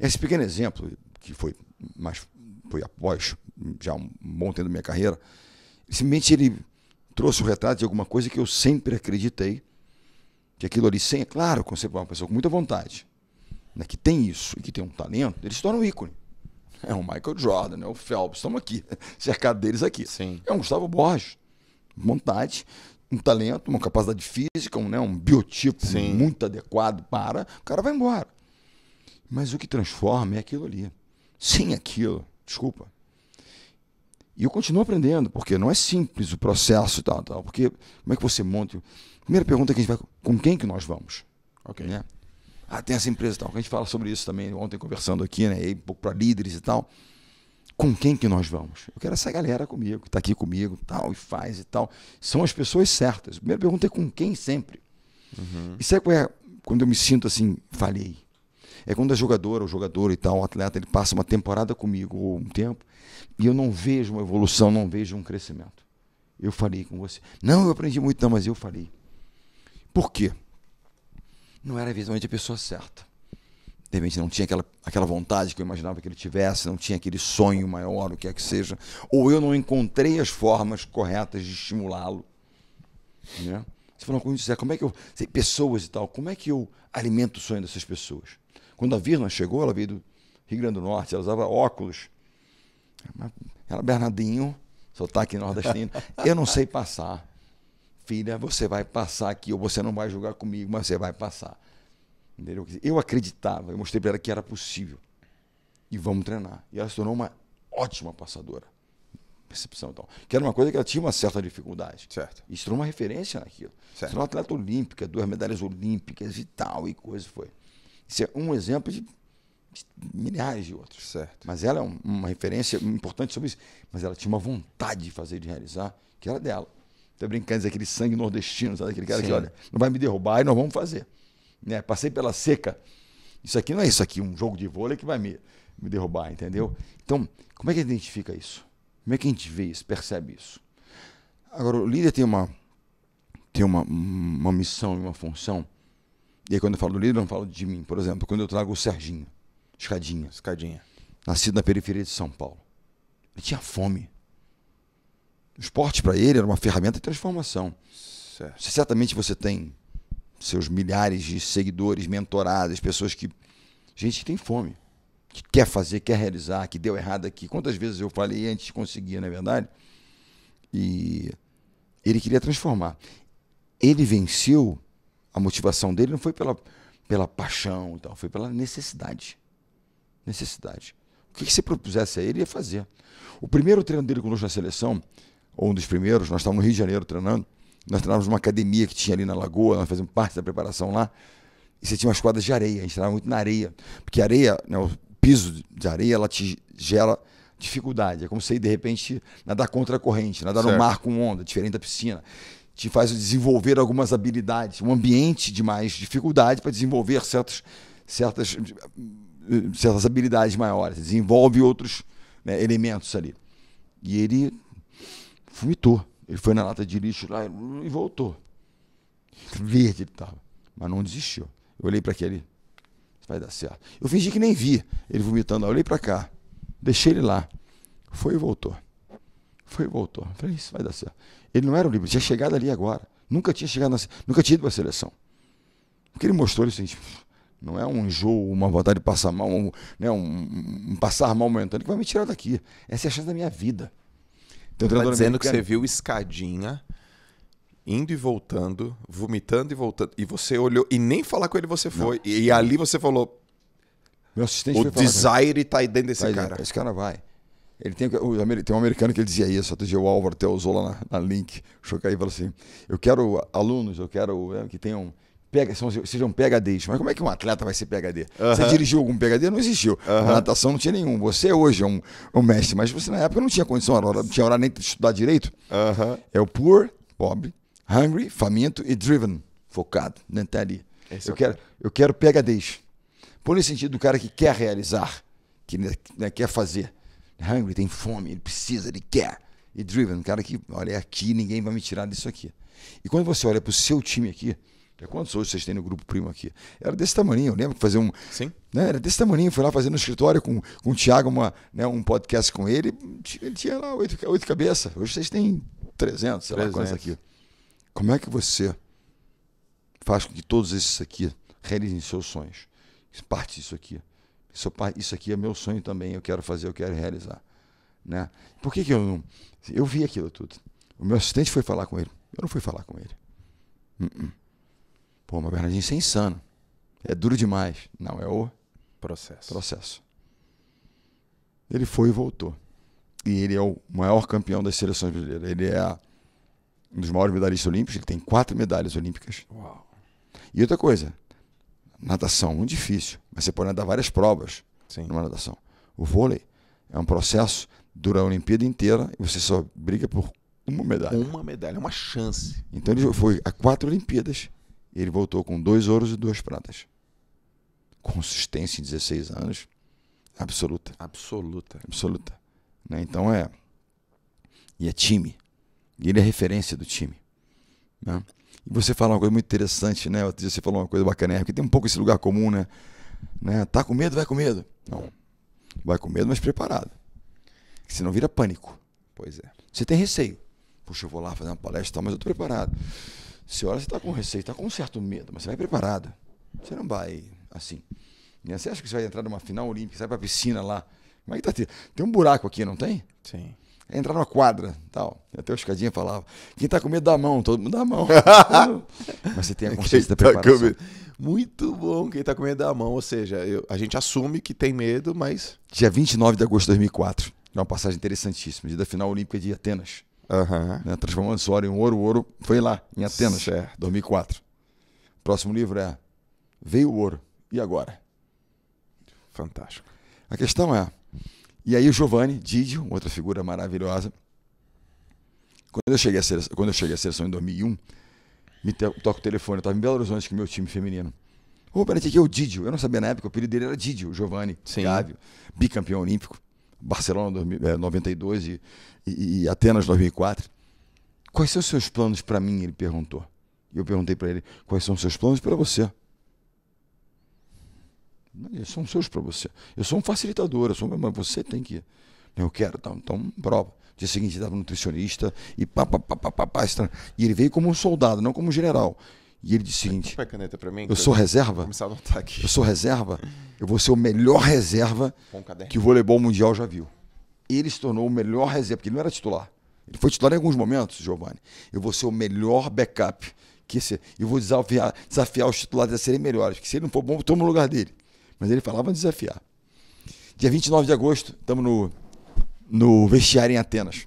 Esse pequeno exemplo, que foi mas foi após já um bom tempo da minha carreira, simplesmente ele trouxe o retrato de alguma coisa que eu sempre acreditei que aquilo ali sem, é claro, quando você é uma pessoa com muita vontade, né, que tem isso e que tem um talento, eles se tornam um ícone. É o Michael Jordan, é o Phelps, estamos aqui, cercado deles aqui. Sim. É um Gustavo Borges, vontade, um talento, uma capacidade física, um, né, um biotipo Sim. muito adequado para, o cara vai embora. Mas o que transforma é aquilo ali. Sem aquilo, desculpa. E eu continuo aprendendo, porque não é simples o processo e tal, tal. Porque como é que você monta? Primeira pergunta que a gente vai com quem que nós vamos. Ok. Né? Ah, tem essa empresa e tal. A gente fala sobre isso também ontem conversando aqui, né? E um pouco para líderes e tal. Com quem que nós vamos? Eu quero essa galera comigo, que está aqui comigo, tal, e faz e tal. São as pessoas certas. A primeira pergunta é com quem sempre. Uhum. Isso é, é quando eu me sinto assim, falhei. É quando a jogadora, o jogador e tal, o atleta, ele passa uma temporada comigo ou um tempo e eu não vejo uma evolução, não vejo um crescimento. Eu falei com você. Não, eu aprendi muito, não, mas eu falei. Por quê? Não era eventualmente a pessoa certa. De repente não tinha aquela, aquela vontade que eu imaginava que ele tivesse, não tinha aquele sonho maior, o que é que seja. Ou eu não encontrei as formas corretas de estimulá-lo. Né? Você falou com isso, como é que eu. pessoas e tal, como é que eu alimento o sonho dessas pessoas? Quando a Virna chegou, ela veio do Rio Grande do Norte, ela usava óculos. Ela, Bernardinho, sotaque nordestino, eu não sei passar filha, você vai passar aqui, ou você não vai jogar comigo, mas você vai passar. Entendeu? Eu acreditava, eu mostrei para ela que era possível. E vamos treinar. E ela se tornou uma ótima passadora. Percepção então. Que era uma coisa que ela tinha uma certa dificuldade. Certo. E se tornou uma referência naquilo. Certo. Se tornou atleta olímpica, duas medalhas olímpicas e tal, e coisa foi. Isso é um exemplo de milhares de outros. Certo. Mas ela é uma referência importante sobre isso. Mas ela tinha uma vontade de fazer, de realizar, que era dela. Tô brincando, diz é aquele sangue nordestino, sabe? Aquele cara Sim. que, olha, não vai me derrubar e nós vamos fazer. Né? Passei pela seca. Isso aqui não é isso aqui, um jogo de vôlei que vai me, me derrubar, entendeu? Então, como é que a gente identifica isso? Como é que a gente vê isso, percebe isso? Agora, o líder tem uma, tem uma, uma missão e uma função. E aí, quando eu falo do líder, eu não falo de mim. Por exemplo, quando eu trago o Serginho, escadinha. Escadinha. Nascido na periferia de São Paulo. Ele tinha fome. O esporte para ele era uma ferramenta de transformação. Certo. Certamente você tem seus milhares de seguidores, mentorados, pessoas que. Gente que tem fome, que quer fazer, quer realizar, que deu errado aqui. Quantas vezes eu falei antes de conseguir, não é verdade? E ele queria transformar. Ele venceu, a motivação dele não foi pela, pela paixão, então, foi pela necessidade. Necessidade. O que, que se propusesse a ele, ia fazer. O primeiro treino dele conosco na seleção ou um dos primeiros, nós estávamos no Rio de Janeiro treinando, nós treinávamos numa academia que tinha ali na Lagoa, nós fazíamos parte da preparação lá, e você tinha umas quadras de areia, a gente treinava muito na areia, porque areia, né, o piso de areia, ela te gera dificuldade, é como se de repente nadar contra a corrente, nadar certo. no mar com onda, diferente da piscina te faz desenvolver algumas habilidades, um ambiente de mais dificuldade para desenvolver certos, certas, certas habilidades maiores, desenvolve outros né, elementos ali. E ele vomitou. Ele foi na lata de lixo lá e voltou. Verde ele tava. Mas não desistiu. Eu olhei para aquele. Vai dar certo. Eu fingi que nem vi ele vomitando. Eu olhei para cá. Deixei ele lá. Foi e voltou. Foi e voltou. Eu falei, isso vai dar certo. Ele não era um livro, tinha chegado ali agora. Nunca tinha chegado na, nunca tinha ido para a seleção. Porque ele mostrou isso, gente. Não é um enjoo, uma vontade de passar mal, um, né, um, um passar mal momentâneo que vai me tirar daqui. Essa é a chance da minha vida. Então, tá dizendo americano. que você viu escadinha indo e voltando, vomitando e voltando. E você olhou, e nem falar com ele você foi. E, e, ali você falou. Meu assistente O desire está aí dentro desse tá cara. Dentro. Esse cara vai. Ele tem, tem um americano que ele dizia isso, até o Álvaro até usou lá na, na Link, o aí falou assim, eu quero alunos, eu quero né, que tenham são, sejam PHDs. Mas como é que um atleta vai ser PHD? Você dirigiu algum PHD? Não existiu Na natação não tinha nenhum. Você hoje é um, um mestre, mas você na época não tinha condição, não tinha hora nem de estudar direito. É o poor, pobre, hungry, faminto e driven, focado. Né? Tá ali. Esse é eu, é quero, eu quero PHDs. Por esse sentido, o cara que quer realizar, né, que né, quer fazer. Hungry, tem fome, ele precisa, ele quer. E driven, cara que, olha, é aqui, ninguém vai me tirar disso aqui. E quando você olha para o seu time aqui, é, quantos hoje vocês têm no grupo primo aqui? Era desse tamanho, eu lembro que fazer um. Sim. Né, era desse tamanho, fui lá fazer no escritório com, com o Thiago uma, né, um podcast com ele. Tinha, tinha lá oito, oito cabeças. Hoje vocês têm 300, sei 300. lá quantos aqui. Como é que você faz com que todos esses aqui realizem seus sonhos? Parte disso aqui. Isso, isso aqui é meu sonho também, eu quero fazer, eu quero realizar. Né? Por que, que eu não. Assim, eu vi aquilo tudo. O meu assistente foi falar com ele. Eu não fui falar com ele. Uh -uh. Pô, mas Bernardinho, isso é insano. É duro demais. Não, é o processo. processo. Ele foi e voltou. E ele é o maior campeão das seleções brasileiras. Ele é um dos maiores medalhistas olímpicos. Ele tem quatro medalhas olímpicas. Uau. E outra coisa, natação, é muito difícil. Mas você pode nadar várias provas Sim. numa natação. O vôlei é um processo, dura a Olimpíada inteira e você só briga por uma medalha. Uma medalha, uma chance. Então ele foi a quatro Olimpíadas ele voltou com dois ouros e duas pratas. Consistência em 16 anos absoluta. Absoluta. Absoluta. Né? Então é. E é time. E ele é referência do time. Né? E você fala uma coisa muito interessante, né? Outro dia você falou uma coisa bacana, né? porque tem um pouco esse lugar comum, né? né? Tá com medo, vai com medo. Não. Vai com medo, mas preparado. Porque senão vira pânico. Pois é. Você tem receio. Puxa, eu vou lá fazer uma palestra e tal, mas eu tô preparado senhora, você está com receio, está com um certo medo, mas você vai preparado. Você não vai assim. Você acha que você vai entrar numa final olímpica, sai para a piscina lá? Como é que tá? Tem um buraco aqui, não tem? Sim. É entrar numa quadra, tal. Até o Escadinha falava. Quem tá com medo da mão, todo mundo dá a mão. Mas você tem a consciência da tá preparação. Tá Muito bom, quem tá com medo da mão. Ou seja, eu, a gente assume que tem medo, mas... Dia 29 de agosto de 2004. É uma passagem interessantíssima. Dia da final olímpica de Atenas. Uhum. Né? Transformando esse ouro em ouro. O ouro foi lá, em Atenas, certo. 2004. Próximo livro é Veio o Ouro. E agora? Fantástico. A questão é. E aí o Giovanni Didio, outra figura maravilhosa. Quando eu cheguei à seleção, quando eu cheguei à seleção em 2001, me toca o telefone. Eu estava em Belo Horizonte com o meu time feminino. Ô, oh, peraí, que é o Didio? Eu não sabia na época, o apelido dele era Didio, Giovanni Gávio, bicampeão olímpico. Barcelona 92 eh, e, e, e Atenas 2004. Quais são os seus planos para mim? Ele perguntou. E eu perguntei para ele: Quais são os seus planos para você? São seus para você. Eu sou um facilitador, eu sou, mas você tem que. Eu quero, então, então prova. Dia seguinte, estava um nutricionista e pá, pá, pá, pá, pá, pá, e ele veio como um soldado, não como um general. E ele disse o seguinte: mim, Eu sou reserva. Eu sou reserva. Eu vou ser o melhor reserva que o voleibol mundial já viu. Ele se tornou o melhor reserva, porque ele não era titular. Ele foi titular em alguns momentos, Giovanni. Eu vou ser o melhor backup. Que esse, eu vou desafiar, desafiar os titulares a serem melhores. Que se ele não for bom, toma o lugar dele. Mas ele falava desafiar. Dia 29 de agosto, estamos no, no vestiário em Atenas.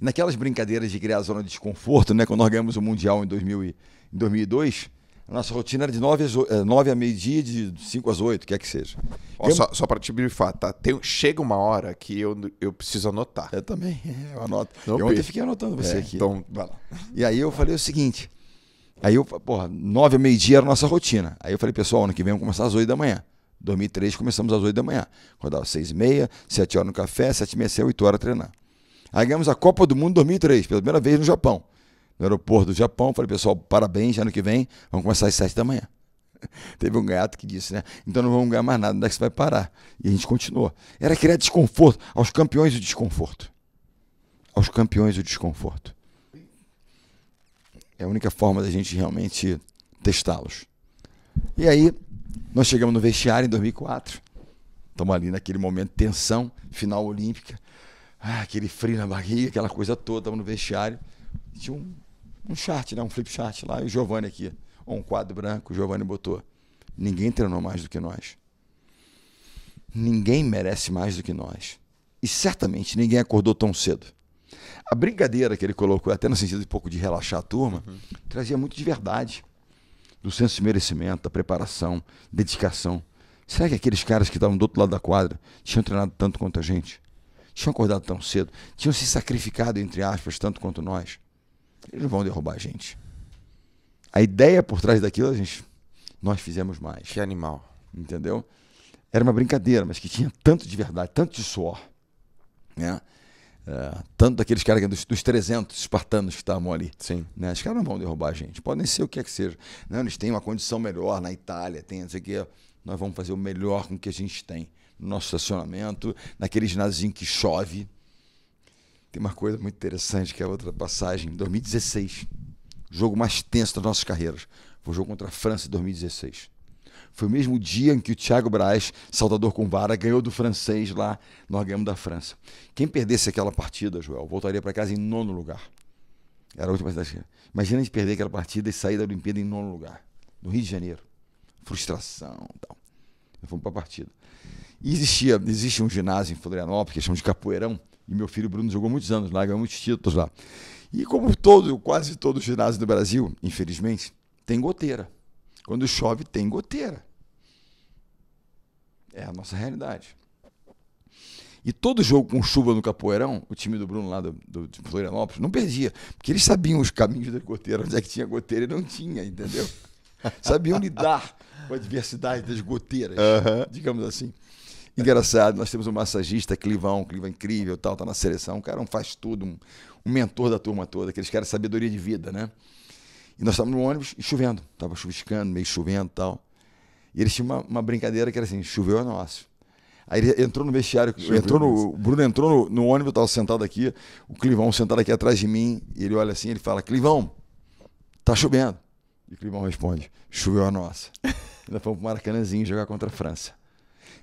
E naquelas brincadeiras de criar zona de desconforto, né? Quando nós ganhamos o Mundial em 2000 e em 2002, a nossa rotina era de 9, às, 9 eh, a meio-dia, de 5 às 8, quer que seja. Ó, Tem... Só, só para te brifar, tá? Tem, chega uma hora que eu, eu preciso anotar. Eu também, eu anoto. Não eu ontem fiquei anotando você é, aqui. Então, vai lá. E aí eu falei o seguinte, aí eu, porra, 9 a meio-dia era a nossa rotina. Aí eu falei, pessoal, ano que vem vamos começar às 8 da manhã. 2003 começamos às 8 da manhã. Acordava às 6 h 30 7 horas no café, 7 h 30 8 horas treinar. Aí ganhamos a Copa do Mundo 2003, pela primeira vez no Japão no aeroporto do Japão. Falei, pessoal, parabéns, ano que vem vamos começar às sete da manhã. Teve um gato que disse, né? Então não vamos ganhar mais nada, onde é que você vai parar? E a gente continuou. Era criar desconforto. Aos campeões o desconforto. Aos campeões o desconforto. É a única forma da gente realmente testá-los. E aí, nós chegamos no vestiário em 2004. Estamos ali naquele momento, tensão, final olímpica. Ah, aquele frio na barriga, aquela coisa toda, estamos no vestiário. Tinha um um chart, né? um flip chart lá, e o Giovanni aqui, ou um quadro branco, o Giovanni botou. Ninguém treinou mais do que nós. Ninguém merece mais do que nós. E certamente ninguém acordou tão cedo. A brincadeira que ele colocou, até no sentido de um pouco de relaxar a turma, uhum. trazia muito de verdade. Do senso de merecimento, da preparação, dedicação. Será que aqueles caras que estavam do outro lado da quadra tinham treinado tanto quanto a gente? Tinham acordado tão cedo? Tinham se sacrificado, entre aspas, tanto quanto nós? Eles vão derrubar a gente. A ideia por trás daquilo, a gente, nós fizemos mais. Que animal. Entendeu? Era uma brincadeira, mas que tinha tanto de verdade, tanto de suor. Né? É, tanto daqueles caras dos, dos 300 espartanos que estavam ali. Sim. Né? Os caras não vão derrubar a gente, podem ser o que é que seja. né eles têm uma condição melhor na Itália, tem não sei o que. Nós vamos fazer o melhor com o que a gente tem no nosso estacionamento, naquele ginásiozinho que chove. Tem uma coisa muito interessante que é outra passagem. Em 2016, jogo mais tenso das nossas carreiras. Foi o jogo contra a França em 2016. Foi o mesmo dia em que o Thiago Braz, saltador com vara, ganhou do francês lá, nós ganhamos da França. Quem perdesse aquela partida, Joel, voltaria para casa em nono lugar. Era a última partida. Imagina a gente perder aquela partida e sair da Olimpíada em nono lugar, no Rio de Janeiro. Frustração e tal. Fomos para a partida. E existia, existe um ginásio em Florianópolis, que chamam de Capoeirão, e meu filho Bruno jogou muitos anos lá, ganhou muitos títulos lá. E como todo, quase todo ginásio do Brasil, infelizmente, tem goteira. Quando chove, tem goteira. É a nossa realidade. E todo jogo com chuva no Capoeirão, o time do Bruno lá do, do, de Florianópolis não perdia, porque eles sabiam os caminhos da goteira, onde é que tinha goteira e não tinha, entendeu? sabiam lidar com a diversidade das goteiras, uhum. digamos assim. Engraçado, nós temos um massagista, Clivão, Clivão incrível, tal, tá na seleção. O cara é um faz tudo, um, um mentor da turma toda, aqueles caras sabedoria de vida, né? E nós estávamos no ônibus e chovendo, tava chuviscando, meio chovendo tal. E eles tinham uma, uma brincadeira que era assim: choveu é nosso. Aí ele entrou no vestiário, entrou no, o Bruno entrou no, no ônibus, eu estava sentado aqui, o Clivão sentado aqui atrás de mim, e ele olha assim, ele fala, Clivão, tá chovendo. E o Clivão responde, choveu a nossa. Ainda fomos pro Maracanãzinho jogar contra a França.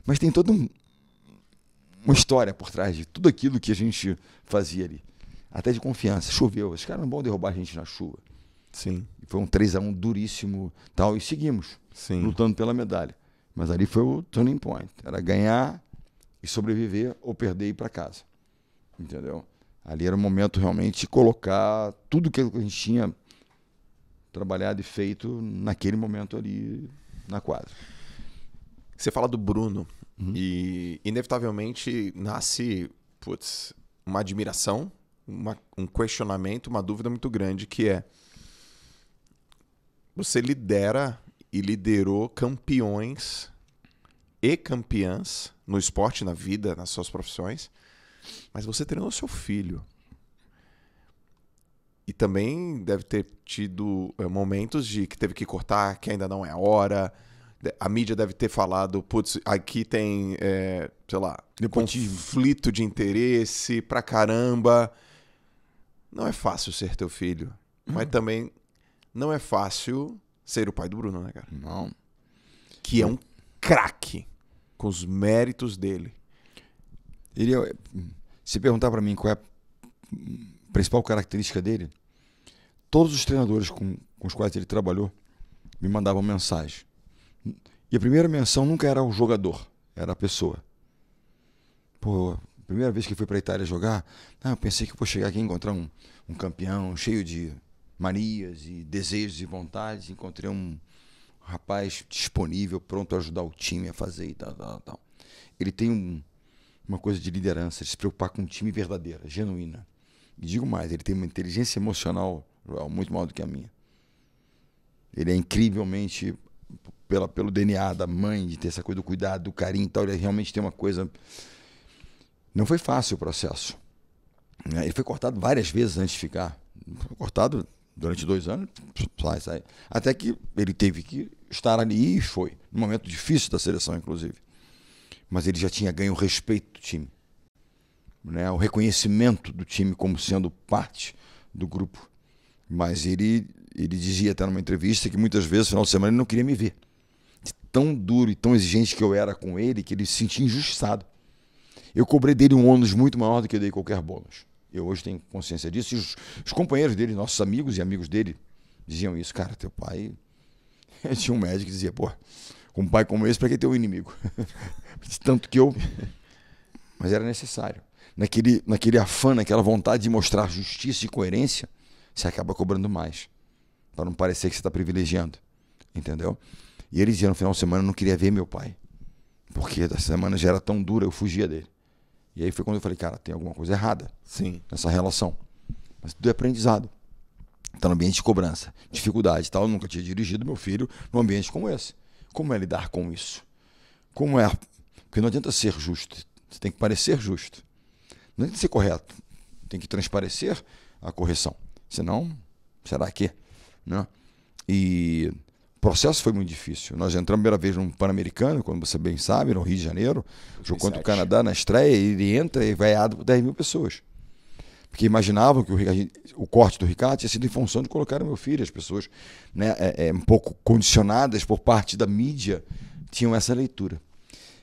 Mas tem toda um, uma história por trás de tudo aquilo que a gente fazia ali. Até de confiança. Choveu. Os caras não vão derrubar a gente na chuva. Sim. Foi um 3 a 1 duríssimo tal. E seguimos Sim. lutando pela medalha. Mas ali foi o turning point. Era ganhar e sobreviver ou perder e ir para casa. Entendeu? Ali era o momento realmente de colocar tudo que a gente tinha trabalhado e feito naquele momento ali na quadra. Você fala do Bruno uhum. e, inevitavelmente, nasce putz, uma admiração, uma, um questionamento, uma dúvida muito grande que é: você lidera e liderou campeões e campeãs no esporte, na vida, nas suas profissões, mas você treinou seu filho. E também deve ter tido eh, momentos de que teve que cortar, que ainda não é hora, a mídia deve ter falado, putz, aqui tem, é, sei lá, Nepotismo. conflito de interesse pra caramba. Não é fácil ser teu filho, hum. mas uhum. também não é fácil ser o pai do Bruno, né, cara? Não. Que é um craque com os méritos dele. Ele é se perguntar para mim qual é a principal característica dele, todos os treinadores com, com os quais ele trabalhou me mandavam mensagem e a primeira menção nunca era o jogador, era a pessoa. Pô, primeira vez que fui para a Itália jogar, ah, eu pensei que vou chegar aqui e encontrar um, um campeão cheio de manias e desejos e vontades. Encontrei um rapaz disponível, pronto a ajudar o time a fazer e tal, tal, tal. Ele tem um, uma coisa de liderança, de se preocupar com um time verdadeira, genuína. E digo mais, ele tem uma inteligência emocional é, muito maior do que a minha. Ele é incrivelmente pela, pelo DNA da mãe, de ter essa coisa do cuidado, do carinho e tal, ele realmente tem uma coisa. Não foi fácil o processo. Né? Ele foi cortado várias vezes antes de ficar. Foi cortado durante dois anos, sai, sai. Até que ele teve que estar ali e foi. no momento difícil da seleção, inclusive. Mas ele já tinha ganho o respeito do time. Né? O reconhecimento do time como sendo parte do grupo. Mas ele, ele dizia até numa entrevista que muitas vezes, no final de semana, ele não queria me ver de tão duro e tão exigente que eu era com ele, que ele se sentia injustiçado. Eu cobrei dele um ônus muito maior do que eu dei qualquer bônus. Eu hoje tenho consciência disso. E os, os, companheiros dele, nossos amigos e amigos dele, diziam isso. Cara, teu pai. tinha um médico que dizia, pô, com um pai como esse, para que ter um inimigo? Tanto que eu. Mas era necessário. Naquele, naquele afã, naquela vontade de mostrar justiça e coerência, você acaba cobrando mais. Para não parecer que você está privilegiando. Entendeu? E eles iam no final de semana, eu não queria ver meu pai. Porque a semana já era tão dura, eu fugia dele. E aí foi quando eu falei, cara, tem alguma coisa errada Sim. nessa relação. Mas tudo é aprendizado. Está no ambiente de cobrança, dificuldade e tal. Eu nunca tinha dirigido meu filho num ambiente como esse. Como é lidar com isso? Como é? Porque não adianta ser justo. Você tem que parecer justo. Não adianta ser correto. Tem que transparecer a correção. Senão, será que? Né? E o processo foi muito difícil. Nós entramos a primeira vez num Pan-Americano, como você bem sabe, no Rio de Janeiro, jogo contra o Canadá na estreia, ele entra e vai por 10 mil pessoas. Porque imaginavam que o, o corte do Ricardo tinha sido em função de colocar o meu filho. As pessoas, né, é, é, um pouco condicionadas por parte da mídia, tinham essa leitura.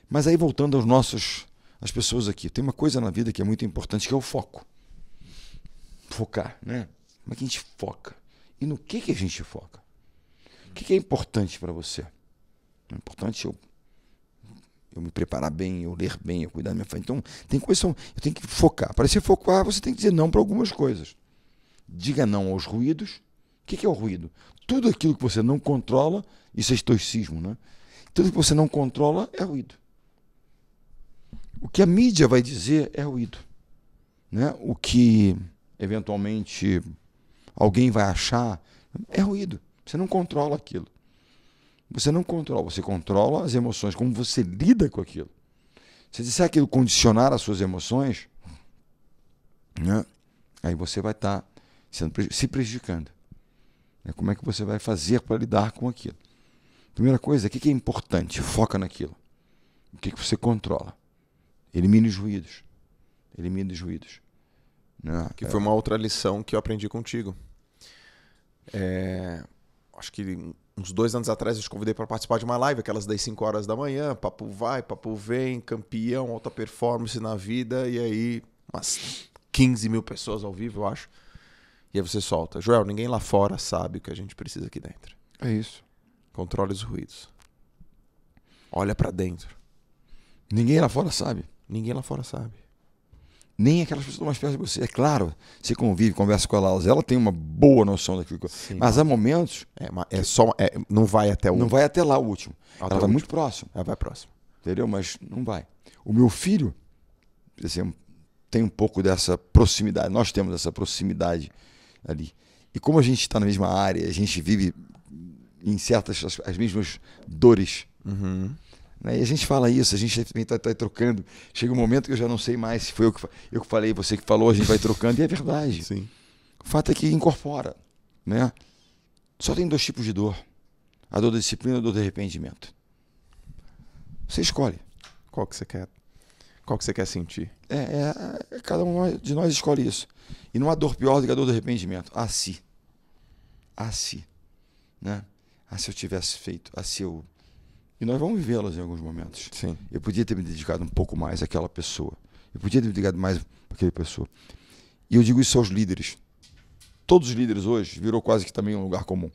Mas aí, voltando aos nossos, as pessoas aqui, tem uma coisa na vida que é muito importante, que é o foco. Focar, né? Como é que a gente foca? E no que, que a gente foca? O que é importante para você? É importante eu, eu me preparar bem, eu ler bem, eu cuidar da minha família. Então, tem coisas que eu tenho que focar. Para se focar, você tem que dizer não para algumas coisas. Diga não aos ruídos. O que é o ruído? Tudo aquilo que você não controla, isso é estoicismo, né? Tudo que você não controla é ruído. O que a mídia vai dizer é ruído. Né? O que eventualmente alguém vai achar é ruído. Você não controla aquilo. Você não controla, você controla as emoções, como você lida com aquilo. Se disser aquilo condicionar as suas emoções, né, aí você vai estar tá se prejudicando. É, como é que você vai fazer para lidar com aquilo? Primeira coisa, o que é importante? Foca naquilo. O que, é que você controla? Elimine os ruídos. Elimine os ruídos. Né? Que foi é. uma outra lição que eu aprendi contigo. É, acho que uns dois anos atrás eu te convidei para participar de uma live, aquelas das 5 horas da manhã, papo vai, papo vem, campeão, alta performance na vida, e aí umas 15 mil pessoas ao vivo, eu acho. E aí você solta. Joel, ninguém lá fora sabe o que a gente precisa aqui dentro. É isso. Controle os ruídos. Olha para dentro. Ninguém lá fora sabe. Ninguém lá fora sabe nem aquelas pessoas mais perto de você. É claro, você convive, conversa com elas, ela tem uma boa noção daquilo. Sim, mas há momentos. É, é só, é, não vai até o Não vai até lá o último. Até ela vai muito próximo. Ela vai próximo. Entendeu? Mas não vai. O meu filho, por exemplo, tem um pouco dessa proximidade. Nós temos essa proximidade ali. E como a gente está na mesma área, a gente vive em certas as, mesmas dores. Uhum. Né? E a gente fala isso, a gente também está tá trocando. Chega um momento que eu já não sei mais se foi eu que, eu que falei, você que falou, a gente vai trocando, e é verdade. Sim. O fato é que incorpora. Né? Só tem dois tipos de dor: a dor da disciplina e a dor do arrependimento. Você escolhe. Qual que você quer? Qual que você quer sentir? É, é, é cada um de nós escolhe isso. E não há dor pior do que a dor do arrependimento. ah si. ah si. Né? Ah, se eu tivesse feito, ah, se eu e nós vamos vivê-las em alguns momentos. Sim. Eu podia ter me dedicado um pouco mais àquela pessoa. Eu podia ter me dedicado mais àquela pessoa. E eu digo isso aos líderes. Todos os líderes hoje virou quase que também um lugar comum.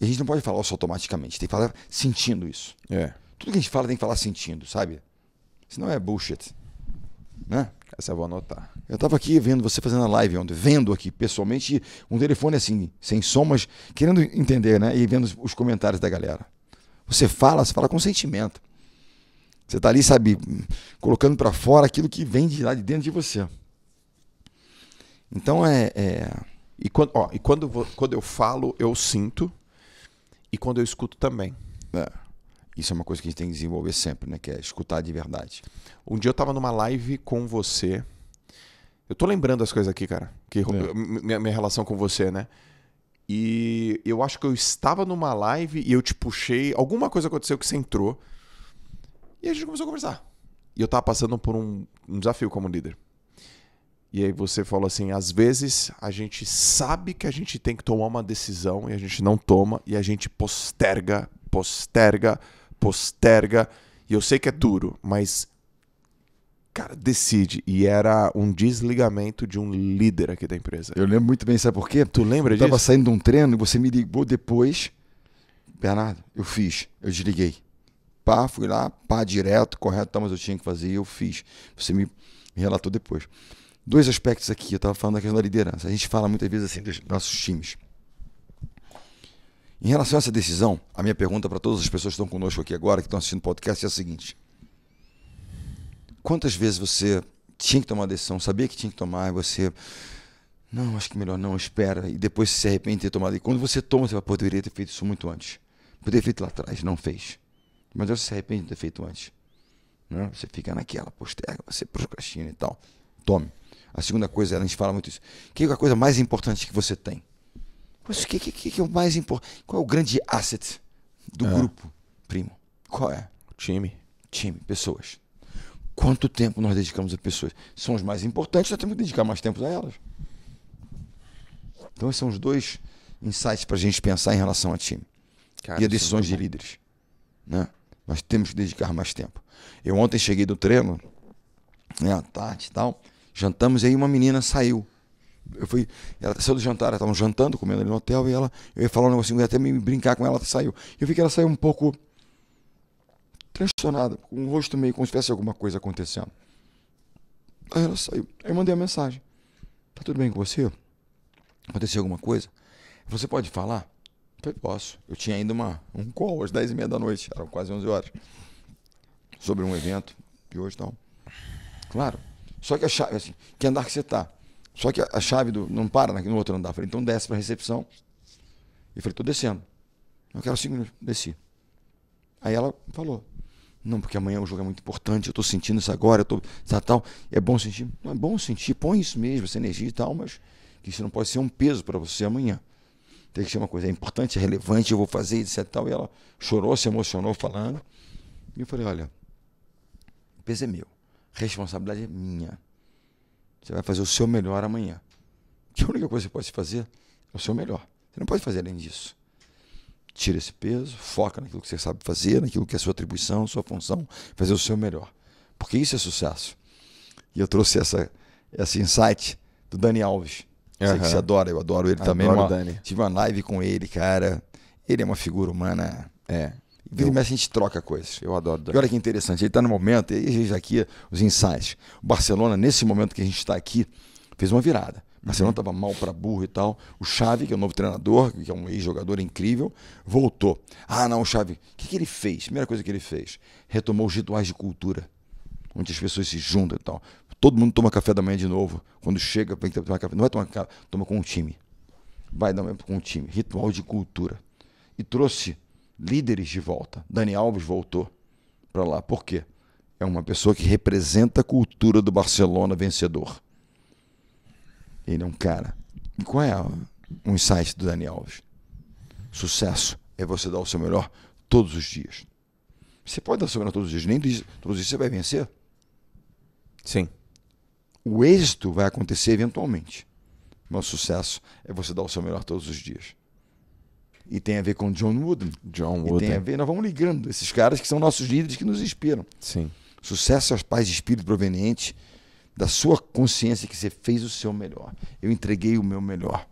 E a gente não pode falar isso automaticamente. Tem que falar sentindo isso. É. Tudo que a gente fala tem que falar sentindo, sabe? Senão é bullshit. Né? Essa eu vou anotar. Eu estava aqui vendo você fazendo a live ontem, vendo aqui pessoalmente um telefone assim, sem somas, querendo entender, né? E vendo os comentários da galera. Você fala, você fala com sentimento. Você está ali, sabe, colocando para fora aquilo que vem de lá de dentro de você. Então é. é... E, quando, ó, e quando, quando eu falo, eu sinto. E quando eu escuto também. É. Isso é uma coisa que a gente tem que desenvolver sempre, né? Que é escutar de verdade. Um dia eu estava numa live com você. Eu tô lembrando as coisas aqui, cara. Que é. minha, minha relação com você, né? E eu acho que eu estava numa live e eu te tipo, puxei. Alguma coisa aconteceu que você entrou. E a gente começou a conversar. E eu estava passando por um, um desafio como líder. E aí você falou assim: às vezes a gente sabe que a gente tem que tomar uma decisão e a gente não toma e a gente posterga, posterga, posterga. E eu sei que é duro, mas Cara, decide. E era um desligamento de um líder aqui da empresa. Eu lembro muito bem, sabe por quê? Tu lembra eu disso? Eu tava saindo de um treino e você me ligou depois. Bernardo, eu fiz, eu desliguei. Pá, fui lá, pá, direto, correto, tá, mas eu tinha que fazer e eu fiz. Você me relatou depois. Dois aspectos aqui, eu tava falando da questão da liderança. A gente fala muitas vezes assim dos nossos times. Em relação a essa decisão, a minha pergunta para todas as pessoas que estão conosco aqui agora, que estão assistindo o podcast, é a seguinte: Quantas vezes você tinha que tomar uma decisão, sabia que tinha que tomar, e você. Não, acho que melhor não, espera. E depois se arrepende de ter tomado. E quando você toma, você vai poderia ter feito isso muito antes. Poderia ter feito lá atrás, não fez. Mas você se arrepende de ter feito antes. não? Né? Você fica naquela, posterga, você procrastina e tal. Tome. A segunda coisa, a gente fala muito isso. O que é a coisa mais importante que você tem? Mas o que, que, que é o mais importante? Qual é o grande asset do é. grupo, primo? Qual é? O time. Time, pessoas. Quanto tempo nós dedicamos a pessoas? São os mais importantes, nós temos que dedicar mais tempo a elas. Então, esses são os dois insights para a gente pensar em relação a time Cara, e a é decisões de líderes. Né? Nós temos que dedicar mais tempo. Eu ontem cheguei do treino, né, à tarde e tal, jantamos e aí uma menina saiu. Eu fui, ela saiu do jantar, estavam jantando, comendo ali no hotel, e ela, eu ia falar um negocinho, eu ia até me brincar com ela, ela saiu. Eu vi que ela saiu um pouco transtornada, com o rosto meio como se tivesse alguma coisa acontecendo. Aí ela saiu. Aí eu mandei a mensagem. Tá tudo bem com você? Aconteceu alguma coisa? Você pode falar? Eu falei, posso. Eu tinha ainda uma, um call às 10 e meia da noite, eram quase 11 horas, sobre um evento, e hoje então Claro. Só que a chave, assim, que andar que você tá? Só que a chave do, não para no outro andar. Eu falei, então desce para recepção. E falei, tô descendo. Eu quero cinco minutos. Desci. Aí ela falou: Não, porque amanhã o jogo é muito importante, eu estou sentindo isso agora, eu tô, tá, tal. É bom sentir? Não é bom sentir, põe isso mesmo, essa energia e tal, mas que isso não pode ser um peso para você amanhã. Tem que ser uma coisa é importante, é relevante, eu vou fazer isso e tal. E ela chorou, se emocionou falando. E eu falei: Olha, o peso é meu, responsabilidade é minha. Você vai fazer o seu melhor amanhã. Que a única coisa que você pode fazer é o seu melhor. Você não pode fazer além disso. Tira esse peso, foca naquilo que você sabe fazer, naquilo que é sua atribuição, sua função, fazer o seu melhor. Porque isso é sucesso. E eu trouxe essa, esse insight do Dani Alves. Uhum. Sei que você adora, eu adoro ele adoro também. Uma, Dani. Tive uma live com ele, cara. Ele é uma figura humana. É. Vira e mexe, a gente troca coisas. Eu adoro. Dani. E olha que interessante, ele está no momento, e a gente aqui, os insights. O Barcelona, nesse momento que a gente está aqui, fez uma virada. Barcelona estava mal para burro e tal. O Xavi, que é o novo treinador, que é um ex-jogador incrível, voltou. Ah, não, o Chave, o que, que ele fez? Primeira coisa que ele fez, retomou os rituais de cultura, onde as pessoas se juntam e tal. Todo mundo toma café da manhã de novo. Quando chega, tem que tomar café. Não vai é tomar café, toma com o time. Vai dar é com o time. Ritual de cultura. E trouxe líderes de volta. Dani Alves voltou para lá. Por quê? É uma pessoa que representa a cultura do Barcelona vencedor. Ele é um cara. E qual é um insight do Dani Alves? Sucesso é você dar o seu melhor todos os dias. Você pode dar o seu melhor todos os dias, nem todos os dias você vai vencer. Sim. O êxito vai acontecer eventualmente. Mas o sucesso é você dar o seu melhor todos os dias. E tem a ver com John Wooden. John Wooden. E tem a ver, nós vamos ligando esses caras que são nossos líderes que nos inspiram. Sim. Sucesso aos pais de espírito proveniente da sua consciência que você fez o seu melhor. Eu entreguei o meu melhor.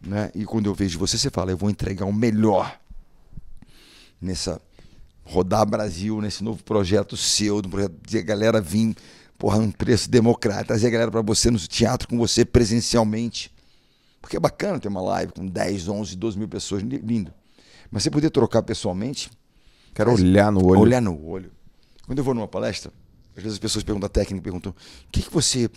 Né? E quando eu vejo você, você fala, eu vou entregar o melhor nessa rodar Brasil, nesse novo projeto seu, do projeto de a galera vir, porra, um preço democrático, trazer a galera para você no teatro com você presencialmente. Porque é bacana ter uma live com 10, 11, 12 mil pessoas, lindo. Mas você poder trocar pessoalmente. Quero olhar no olho. Olhar no olho. Quando eu vou numa palestra, às vezes as pessoas perguntam, a técnica perguntam, o que, que você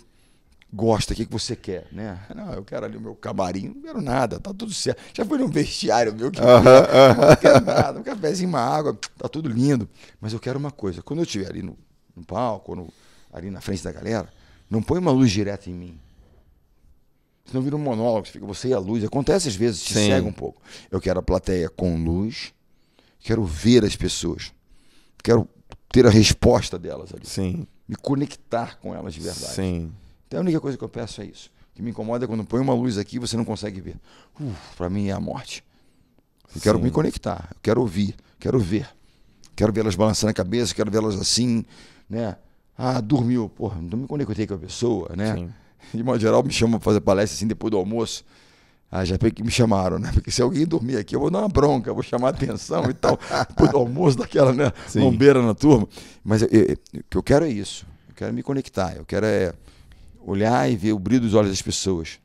gosta, o que, que você quer, né? Não, eu quero ali o meu camarim, não quero nada, tá tudo certo. Já foi num vestiário meu que uh -huh, uh -huh. não quero nada, um cafezinho, uma água, tá tudo lindo. Mas eu quero uma coisa, quando eu estiver ali no, no palco, no, ali na frente da galera, não põe uma luz direta em mim. Senão vira um monólogo, fica você e a luz. Acontece às vezes, te Sim. cega um pouco. Eu quero a plateia com luz, quero ver as pessoas, quero ter a resposta delas ali. Sim. Me conectar com elas de verdade. Sim. Então a única coisa que eu peço é isso. O que me incomoda é quando põe uma luz aqui e você não consegue ver. para mim é a morte. Eu Sim. quero me conectar, eu quero ouvir, quero ver. Quero ver elas balançando a cabeça, quero ver elas assim, né? Ah, dormiu. Porra, não me conectei com a pessoa, né? Sim. De modo geral, me chamam para fazer palestra assim depois do almoço. Ah, já que me chamaram, né? Porque se alguém dormir aqui, eu vou dar uma bronca, vou chamar atenção e tal. Por almoço daquela né, bombeira lombeira na turma. Mas eu, eh, eu, eh, eu, o que eu quero é isso. Eu quero me conectar. Eu quero é olhar e ver o brilho dos olhos das pessoas.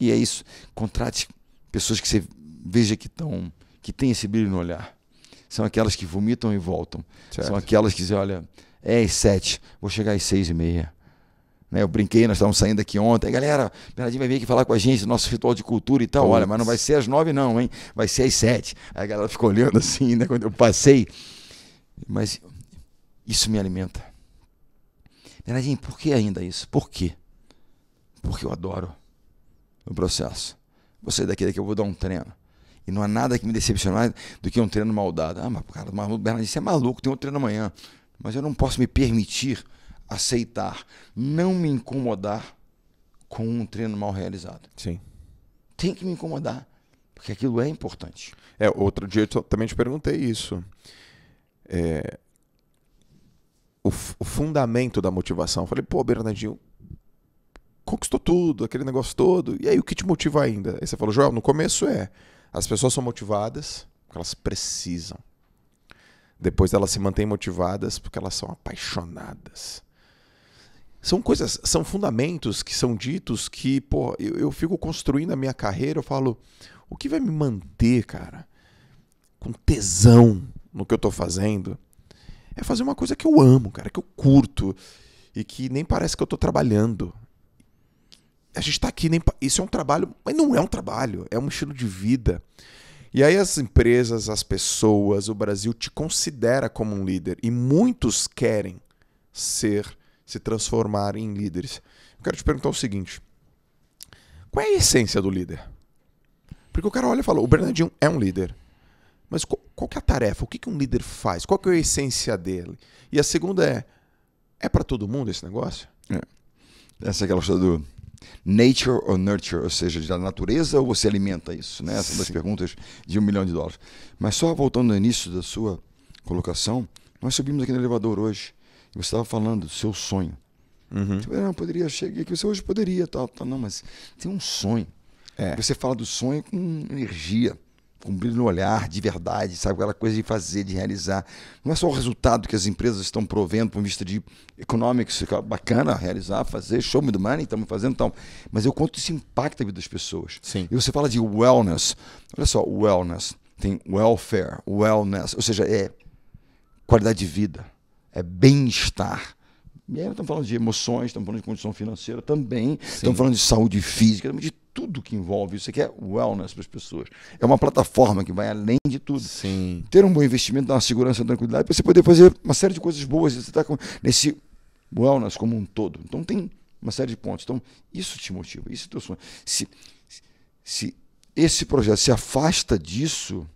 E é isso. Contrate pessoas que você veja que estão, que tem esse brilho no olhar. São aquelas que vomitam e voltam. Certo. São aquelas que dizem, olha, é às sete, vou chegar às seis e meia. Né? Eu brinquei, nós estávamos saindo aqui ontem. Galera, Bernardinho vai vir aqui falar com a gente, nosso ritual de cultura e tal. Olha, mas não vai ser às nove, não, hein? Vai ser às sete. Aí a galera ficou olhando assim, né? Quando eu passei. Mas isso me alimenta. Bernardinho, por que ainda isso? Por quê? Porque eu adoro o processo. Você daqui, daqui eu vou dar um treino. E não há nada que me decepcionar do que um treino mal dado. Ah, mas cara, mas, Bernardinho, você é maluco, tem outro treino amanhã. Mas eu não posso me permitir aceitar, não me incomodar com um treino mal realizado. Sim. Tem que me incomodar, porque aquilo é importante. É, outro dia eu também te perguntei isso. É, o, o, fundamento da motivação. Eu falei, pô, Bernardinho, conquistou tudo, aquele negócio todo. E aí, o que te motiva ainda? Aí você falou, Joel, no começo é, as pessoas são motivadas porque elas precisam. Depois elas se mantêm motivadas porque elas são apaixonadas são coisas, são fundamentos que são ditos que, pô, eu, eu fico construindo a minha carreira, eu falo, o que vai me manter, cara, com tesão no que eu tô fazendo, é fazer uma coisa que eu amo, cara, que eu curto e que nem parece que eu tô trabalhando. A gente tá aqui, nem isso é um trabalho, mas não é um trabalho, é um estilo de vida. E aí as empresas, as pessoas, o Brasil te considera como um líder e muitos querem ser se transformarem em líderes. Eu quero te perguntar o seguinte: qual é a essência do líder? Porque o cara olha e fala: o Bernardinho é um líder. Mas qual, qual é a tarefa? O que, que um líder faz? Qual é a essência dele? E a segunda é: é para todo mundo esse negócio? É. Essa é aquela história do nature or nurture, ou seja, da natureza ou você alimenta isso? Né? Essas são as perguntas de um milhão de dólares. Mas só voltando no início da sua colocação, nós subimos aqui no elevador hoje você estava falando do seu sonho. Uhum. Tipo, não, poderia chegar aqui, você hoje poderia, tal, tal. Não, mas tem um sonho. É. Você fala do sonho com energia, com brilho no olhar, de verdade, sabe? Aquela coisa de fazer, de realizar. Não é só o resultado que as empresas estão provendo, por ponto de vista de economics, é bacana, realizar, fazer, show me the money, estamos fazendo tal. Mas eu é quanto isso impacta a vida das pessoas. Sim. E você fala de wellness. Olha só, wellness. Tem welfare, wellness, ou seja, é qualidade de vida é, bem-estar. Estamos falando de emoções, estamos falando de condição financeira também, Sim. estamos falando de saúde física, de tudo que envolve isso. Aqui é wellness para as pessoas. É uma plataforma que vai além de tudo. Sim. Ter um bom investimento dar uma segurança e tranquilidade para você poder fazer uma série de coisas boas. Você está nesse wellness como um todo. Então tem uma série de pontos. Então isso te motiva, isso é teu sonho. Se, se esse projeto se afasta disso,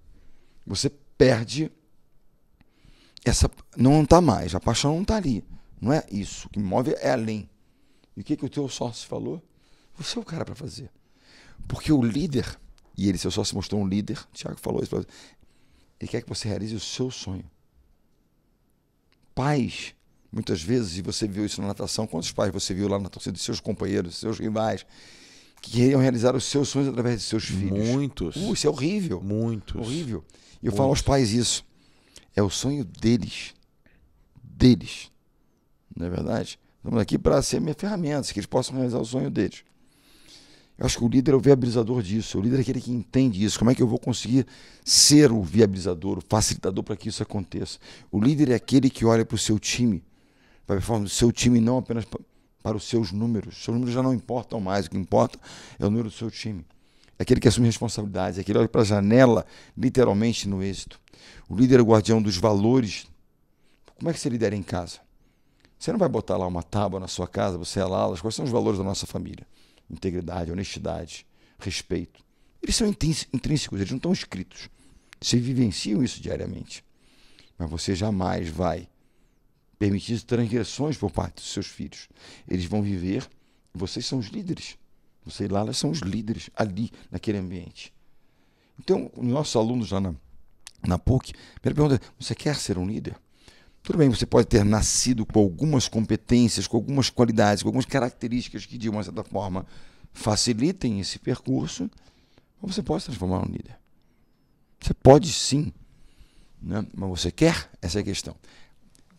você perde essa não está mais, a paixão não está ali. Não é isso. O que me move é além. E o que, que o teu sócio falou? Você é o cara para fazer. Porque o líder, e ele, seu sócio, mostrou um líder, o Tiago falou isso, ele quer que você realize o seu sonho. Pais, muitas vezes, e você viu isso na natação, quantos pais você viu lá na torcida dos seus companheiros, seus rivais, que queriam realizar os seus sonhos através de seus filhos? Muitos. Uh, isso é horrível. Muitos. Horrível. E eu Muitos. falo aos pais isso. É o sonho deles. Deles. Não é verdade? Estamos aqui para ser minha ferramenta, que eles possam realizar o sonho deles. Eu acho que o líder é o viabilizador disso. O líder é aquele que entende isso. Como é que eu vou conseguir ser o viabilizador, o facilitador para que isso aconteça? O líder é aquele que olha para o seu time, para a performance do seu time, não apenas para os seus números. Seus números já não importam mais. O que importa é o número do seu time. É aquele que assume responsabilidades, é aquele que olha para a janela, literalmente, no êxito. O líder é o guardião dos valores. Como é que você lidera em casa? Você não vai botar lá uma tábua na sua casa, você é lá, quais são os valores da nossa família? Integridade, honestidade, respeito. Eles são intrínsecos, eles não estão escritos. Vocês vivenciam isso diariamente. Mas você jamais vai permitir transgressões por parte dos seus filhos. Eles vão viver, vocês são os líderes não sei lá, elas são os líderes ali, naquele ambiente. Então, nossos alunos lá na, na PUC, primeira pergunta é, você quer ser um líder? Tudo bem, você pode ter nascido com algumas competências, com algumas qualidades, com algumas características que, de uma certa forma, facilitem esse percurso, ou você pode se transformar um líder. Você pode sim, né? mas você quer? Essa é a questão.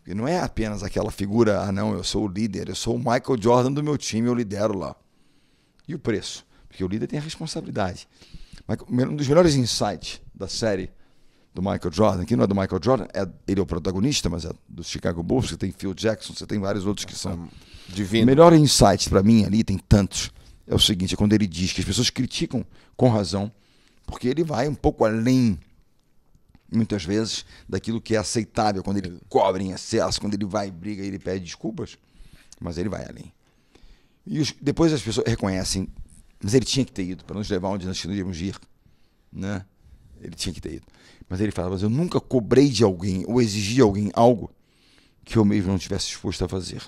E não é apenas aquela figura, ah, não, eu sou o líder, eu sou o Michael Jordan do meu time, eu lidero lá e o preço, porque o líder tem a responsabilidade. Um dos melhores insights da série do Michael Jordan, que não é do Michael Jordan, é, ele é o protagonista, mas é do Chicago Bulls, você tem Phil Jackson, você tem vários outros que são é, divinos. O melhor insight para mim ali, tem tantos, é o seguinte, é quando ele diz que as pessoas criticam com razão, porque ele vai um pouco além muitas vezes daquilo que é aceitável quando ele cobra em excesso, quando ele vai briga, ele pede desculpas, mas ele vai além. E os, depois as pessoas reconhecem, mas ele tinha que ter ido para nos levar onde nós tínhamos ir, né? Ele tinha que ter ido. Mas ele fala, mas eu nunca cobrei de alguém ou exigi de alguém algo que eu mesmo não tivesse disposto a fazer.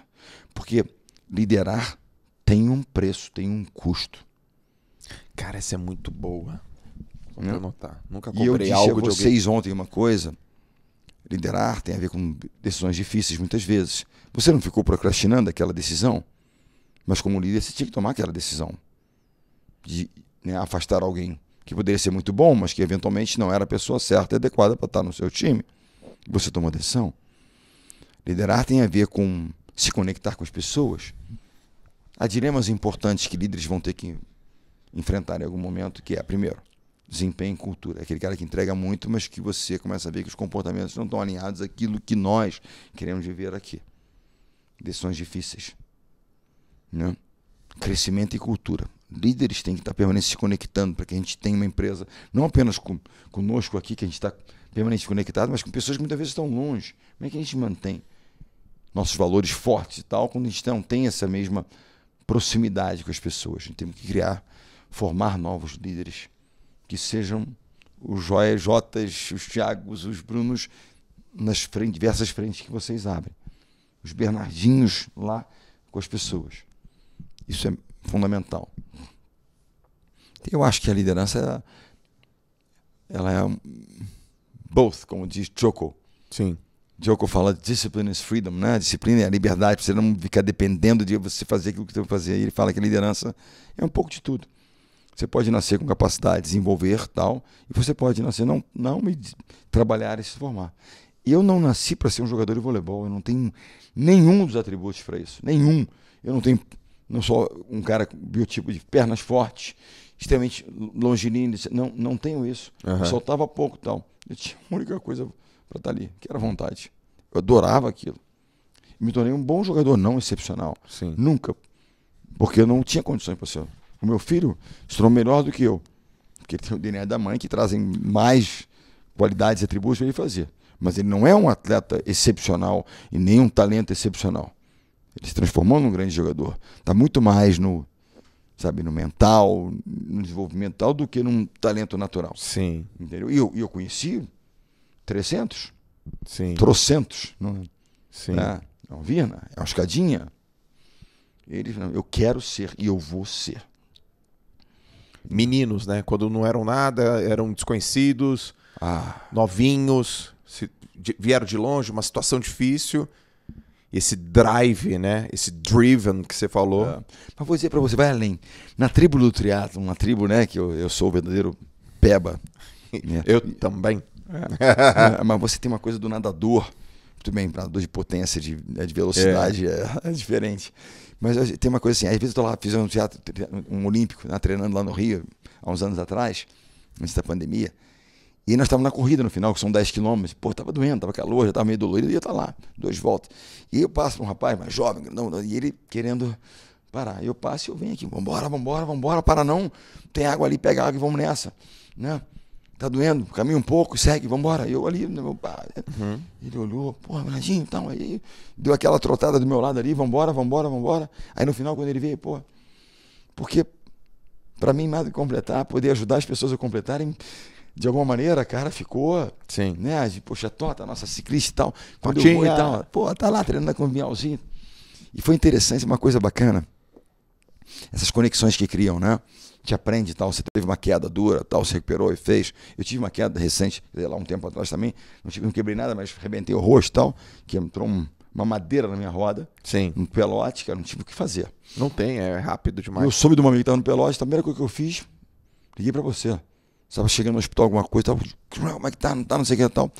Porque liderar tem um preço, tem um custo. Cara, essa é muito boa. Vou hum? Né? anotar. Nunca comprei e eu disse algo a vocês ontem uma coisa. Liderar tem a ver com decisões difíceis muitas vezes. Você não ficou procrastinando aquela decisão? Mas como líder, você tinha que tomar aquela decisão de né, afastar alguém que poderia ser muito bom, mas que eventualmente não era a pessoa certa e adequada para estar no seu time. Você tomou decisão. Liderar tem a ver com se conectar com as pessoas. Há dilemas importantes que líderes vão ter que enfrentar em algum momento, que é, primeiro, desempenho e cultura. É aquele cara que entrega muito, mas que você começa a ver que os comportamentos não estão alinhados àquilo que nós queremos viver aqui. Decisões difíceis. Né? Crescimento e cultura. Líderes têm que estar permanentemente se conectando para que a gente tenha uma empresa, não apenas com, conosco aqui, que a gente está permanente conectado, mas com pessoas que muitas vezes estão longe. Como é que a gente mantém nossos valores fortes e tal quando a gente não tem essa mesma proximidade com as pessoas? A gente tem que criar, formar novos líderes que sejam os Jotas, os Tiagos, os Brunos nas frente, diversas frentes que vocês abrem. Os Bernardinhos lá com as pessoas. Isso é fundamental. Eu acho que a liderança ela é both, como diz Choco. Sim. Choco fala discipline is freedom, né? Disciplina é a liberdade, você não ficar dependendo de você fazer aquilo que você vai fazer. ele fala que a liderança é um pouco de tudo. Você pode nascer com capacidade, desenvolver tal, e você pode nascer não não e trabalhar e se formar. Eu não nasci para ser um jogador de voleibol, eu não tenho nenhum dos atributos para isso, nenhum. Eu não tenho não sou um cara com biotipo de pernas fortes, extremamente longilíneo. Não, não tenho isso. Uhum. Soltava pouco tal. Eu tinha a única coisa para estar tá ali, que era vontade. Eu adorava aquilo. Me tornei um bom jogador, não excepcional. Sim. Nunca. Porque eu não tinha condições para ser. O meu filho se tornou melhor do que eu. Porque tem o DNA da mãe que trazem mais qualidades e atributos para ele fazer. Mas ele não é um atleta excepcional e nem um talento excepcional. Ele se transformou num grande jogador. Está muito mais no, sabe, no mental, no desenvolvimento tal, do que num talento natural. Sim. Entendeu? E eu, eu conheci 300. Sim. Trocentos. Não, é? Sim. Né? é uma escadinha. Ele, eu quero ser e eu vou ser. Meninos, né? Quando não eram nada, eram desconhecidos, ah. novinhos, se, de, vieram de longe, uma situação difícil esse drive, né? Esse driven que você falou. É. Mas vou dizer para você, vai além. Na tribo do triatlo, uma tribo, né? Que eu, eu sou o verdadeiro peba. Né? eu também. É. mas você tem uma coisa do nadador. Tudo bem, nadador de potência, de, né, de velocidade, é. é, é diferente. Mas tem uma coisa assim, às vezes eu tô lá, fiz um teatro, um olímpico, né, treinando lá no Rio, há uns anos atrás, antes da pandemia. E nós estávamos na corrida no final, que são 10 quilômetros. Pô, estava doendo, tava calor, já estava meio dolorido, ia estar tá lá, duas voltas. E eu passo para um rapaz, mais jovem, não, e ele querendo parar. Eu passo e eu venho aqui, vambora, vambora, vambora, para não. Tem água ali, pega água e vamos nessa. Né? Tá doendo, caminha um pouco, segue, vambora. Eu ali, né, meu pai. Né? Uhum. Ele olhou, porra, Brandinho, então, aí deu aquela trotada do meu lado ali, vambora, vambora, vambora. Aí no final, quando ele veio, pô, porque para mim, mais do que completar, poder ajudar as pessoas a completarem, de alguma maneira, cara, ficou. Sim. Né? A gente, poxa, tota, nossa ciclista e tal. Quando eu vou e tal. Pô, tá lá treinando com o Bialzinho. E foi interessante, uma coisa bacana. Essas conexões que criam, né? Te aprende tal, você teve uma queda dura, tal, se recuperou e fez. Eu tive uma queda recente, lá, um tempo atrás também. Não, tive, não quebrei nada, mas rebentei o rosto tal, que entrou um, uma madeira na minha roda. Sim. Um pelote, cara, não tive o que fazer. Não tem, é rápido demais. Eu soube de uma amiga que estava no pelote, a primeira coisa que eu fiz, liguei para você estava chegando no hospital alguma coisa, tava, como é que tá, não tá, não sei o que tal.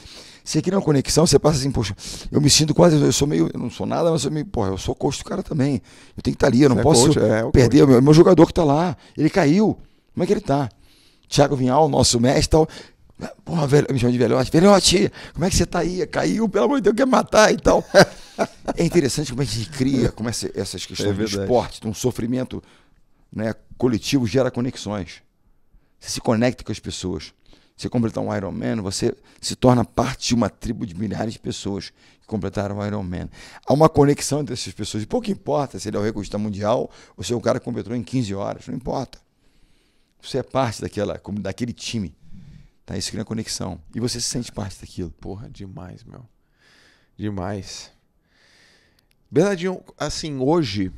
Você cria uma conexão, você passa assim, poxa, eu me sinto quase, eu sou meio, eu não sou nada, mas eu sou meio, porra, eu sou coach do cara também. Eu tenho que estar tá ali, eu não é posso coach, é, é perder, meu, é meu jogador que está lá, ele caiu, como é que ele está Thiago Vinhal, nosso mestre tal. Porra, velho, me chama de velhote. Velhote, como é que você está aí? Caiu, pelo amor de Deus, quer matar e tal. é interessante como é a gente cria, como essa, essas questões é do esporte, de um sofrimento né, coletivo gera conexões. Você se conecta com as pessoas. Você completar um Iron Man, você se torna parte de uma tribo de milhares de pessoas que completaram o Iron Man. Há uma conexão entre essas pessoas. E pouco importa se ele é o recordista mundial ou se é o cara que completou em 15 horas. Não importa. Você é parte daquela, daquele time. Tá? Isso cria conexão. E você se sente parte daquilo. Porra, demais, meu. Demais. Bernardinho, assim, hoje,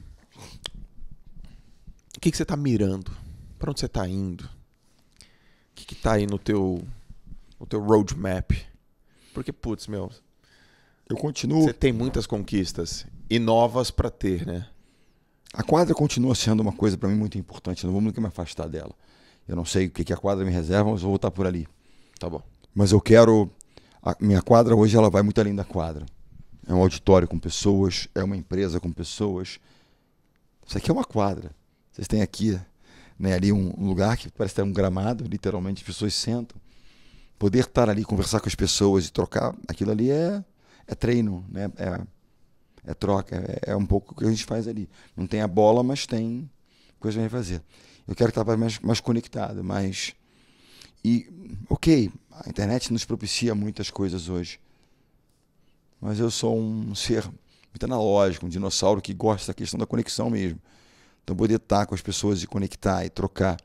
o que, que você está mirando? Para onde você está indo? que, que tá aí no teu, no teu roadmap? Porque, putz, meu. Eu continuo. Você tem muitas conquistas e novas para ter, né? A quadra continua sendo uma coisa para mim muito importante. Eu não vou nunca me afastar dela. Eu não sei o que, que a quadra me reserva, mas vou voltar por ali. Tá bom. Mas eu quero. A minha quadra hoje ela vai muito além da quadra. É um auditório com pessoas, é uma empresa com pessoas. Isso aqui é uma quadra. Vocês têm aqui né, ali um, lugar que parece ter um gramado, literalmente as pessoas sentam. Poder estar ali, conversar com as pessoas e trocar, aquilo ali é, é treino, né? é, é troca, é, é, um pouco o que a gente faz ali. Não tem a bola, mas tem coisa a fazer. Eu quero estar mais, mais conectado, mas E, ok, a internet nos propicia muitas coisas hoje. Mas eu sou um ser muito analógico, um dinossauro que gosta da questão da conexão mesmo. Então, poder estar com as pessoas e conectar e trocar.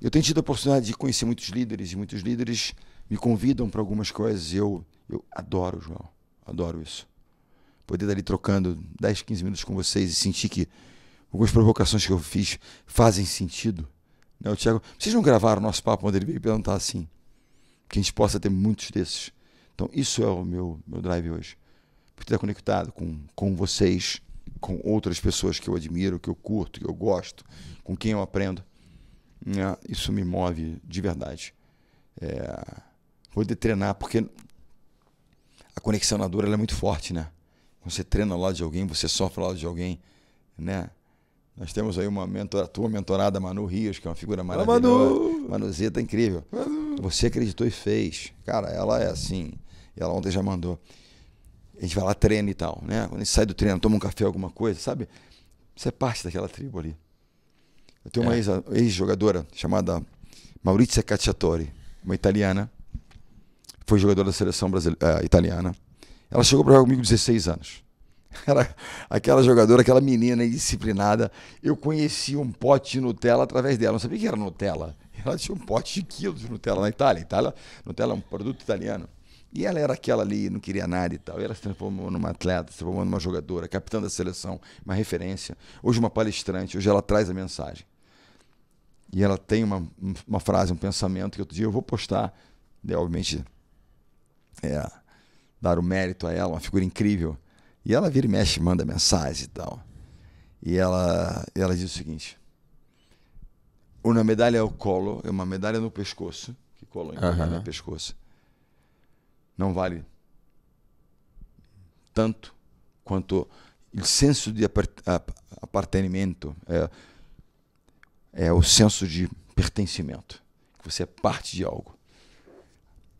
Eu tenho tido a oportunidade de conhecer muitos líderes, e muitos líderes me convidam para algumas coisas. Eu, eu adoro, João. Adoro isso. Poder estar ali trocando 10, 15 minutos com vocês e sentir que algumas provocações que eu fiz fazem sentido. Né? O Thiago, vocês não gravaram o nosso papo quando ele veio perguntar assim? Que a gente possa ter muitos desses. Então, isso é o meu, meu drive hoje. Poder estar conectado com, com vocês com outras pessoas que eu admiro, que eu curto, que eu gosto, com quem eu aprendo. Né, isso me move de verdade. É, poder treinar, porque a conexão na dor é muito forte, né? você treina ao lado de alguém, você sofre ao lado de alguém, né? Nós temos aí uma mentora, tua mentorada, Manu Rios, que é uma figura maravilhosa. Manu! Manuzeta é incrível. Manu. Você acreditou e fez. Cara, ela é assim. Ela ontem já mandou a gente vai lá, treina e tal, né? Quando a gente sai do treino, toma um café, alguma coisa, sabe? Você é parte daquela tribo ali. Eu tenho uma é. ex-jogadora chamada Maurizia Cacciatori, uma italiana, foi jogadora da seleção brasileira, uh, eh, italiana. Ela chegou para jogar comigo 16 anos. Era aquela jogadora, aquela menina indisciplinada. Eu conheci um pote de Nutella através dela. Não sabia que era Nutella. Ela tinha um pote de quilos de Nutella na Itália. Itália Nutella é um produto italiano. E ela era aquela ali, não queria nada e tal. ela se transformou numa atleta, se transformou numa jogadora, capitã da seleção, uma referência. Hoje uma palestrante, hoje ela traz a mensagem. E ela tem uma, uma frase, um pensamento que outro dia eu vou postar, obviamente, é, dar o mérito a ela, uma figura incrível. E ela vira e mexe, manda mensagem e tal. E ela, ela diz o seguinte: uma medalha é o colo, é uma medalha no pescoço, que colo é uma no pescoço não vale tanto quanto o senso de apartenimento é, é o senso de pertencimento, que você é parte de algo.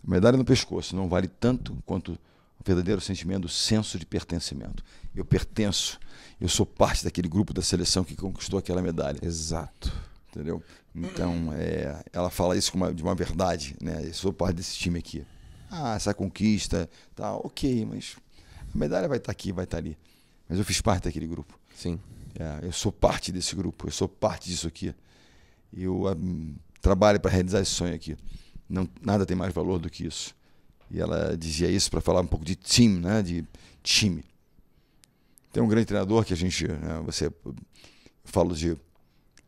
Medalha no pescoço não vale tanto quanto o verdadeiro sentimento, o senso de pertencimento. Eu pertenço, eu sou parte daquele grupo da seleção que conquistou aquela medalha. Exato. Entendeu? Então, é, ela fala isso uma, de uma verdade, né? Eu sou parte desse time aqui. Ah, essa conquista, tá, ok, mas a medalha vai estar tá aqui, vai estar tá ali. Mas eu fiz parte daquele grupo. Sim. É, eu sou parte desse grupo, eu sou parte disso aqui. Eu ah, um, trabalho para realizar esse sonho aqui. Não, nada tem mais valor do que isso. E ela dizia isso para falar um pouco de time, né? De time. Tem um grande treinador que a gente, né, você, eu hum, falo de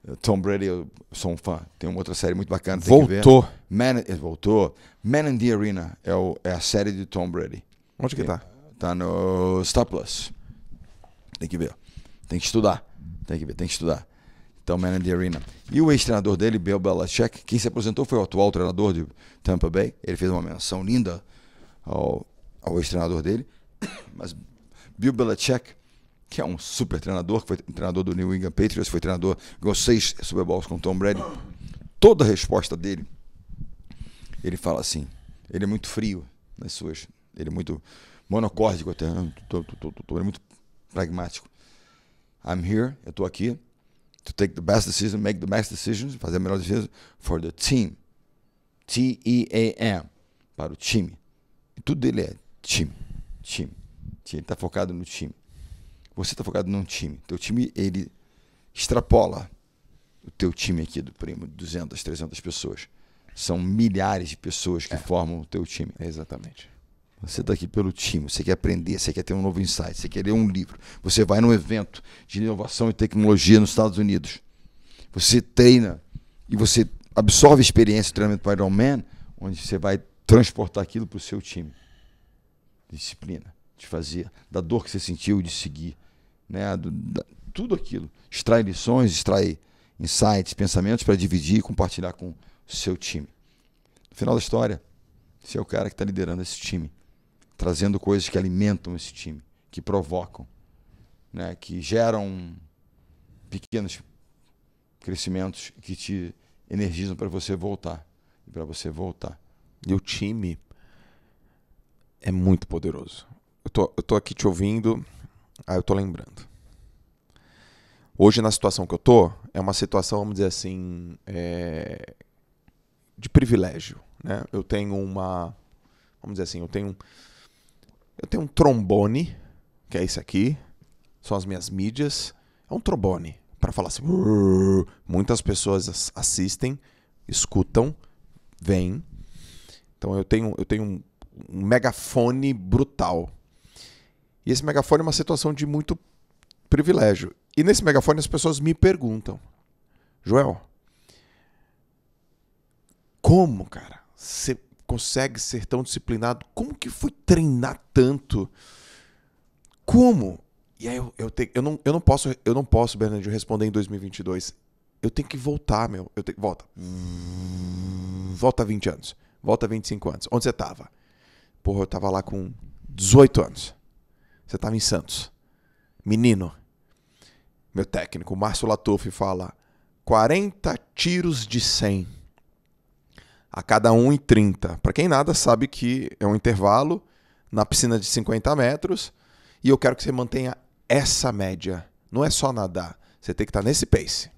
eh, Tom Brady, eu sou um fã. Tem uma outra série muito bacana. voltou. Man, eh, voltou. Man in the Arena é, o, é a série de Tom Brady. Onde que, que tá? Tá no Star Plus. Tem que ver. Tem que estudar. Tem que ver, tem que estudar. Então, Man in the Arena. E o ex-treinador dele, Bill Belichick, quem se aposentou foi o atual treinador de Tampa Bay. Ele fez uma menção linda ao, ao ex-treinador dele. Mas Bill Belichick que é um super treinador, que foi treinador do New England Patriots, foi treinador, ganhou seis Super Bowls com Tom Brady. Toda a resposta dele, ele fala assim, ele é muito frio nas suas, ele é muito monocórdico até, ele é muito pragmático. I'm here, eu estou aqui, to take the best decision, make the best decisions, fazer a melhor decisão for the team. T-E-A-M, para o time. E tudo dele é time, time, time. Ele está focado no time. Você está focado num time. Teu time, ele extrapola o teu time aqui do primo, 200, 300 pessoas. São milhares de pessoas que é. formam o teu time. Exatamente. Você está aqui pelo time, você quer aprender, você quer ter um novo insight, você quer ler um livro. Você vai num evento de inovação e tecnologia nos Estados Unidos. Você treina e você absorve experiência do treinamento para Ironman, onde você vai transportar aquilo para o seu time. Disciplina, de fazer, da dor que você sentiu de seguir, né? Do, da, tudo aquilo. Extrai lições, extrai insights, pensamentos para dividir e compartilhar com o seu time. No final da história, você é o cara que está liderando esse time, trazendo coisas que alimentam esse time, que provocam, né? que geram pequenos crescimentos que te energizam para você voltar e para você voltar. E o time é muito poderoso. Eu tô, eu tô aqui te ouvindo, ah, eu tô lembrando. Hoje, na situação que eu tô, é uma situação, vamos dizer assim, é... de privilégio. Né? Eu tenho uma. Vamos dizer assim, eu tenho. Eu tenho um trombone, que é esse aqui. São as minhas mídias. É um trombone. para falar assim. Muitas pessoas assistem, escutam, vêm. Então eu tenho, eu tenho um megafone brutal e esse megafone é uma situação de muito privilégio. E nesse megafone as pessoas me perguntam, Joel, como, cara, você consegue ser tão disciplinado? Como que foi treinar tanto? Como? E aí eu, eu, te, eu, não, eu não posso, eu não posso, Bernardo, responder em 2022. Eu tenho que voltar, meu. Eu tenho, volta. Volta 20 anos. Volta 25 anos. Onde você tava? Porra, eu tava lá com 18 anos. Você estava em Santos. Menino. Meu técnico, Márcio Latuffi, fala 40 tiros de 100 a cada 1 e 30. Para quem nada sabe que é um intervalo na piscina de 50 metros e eu quero que você mantenha essa média. Não é só nadar, você tem que estar tá nesse pace.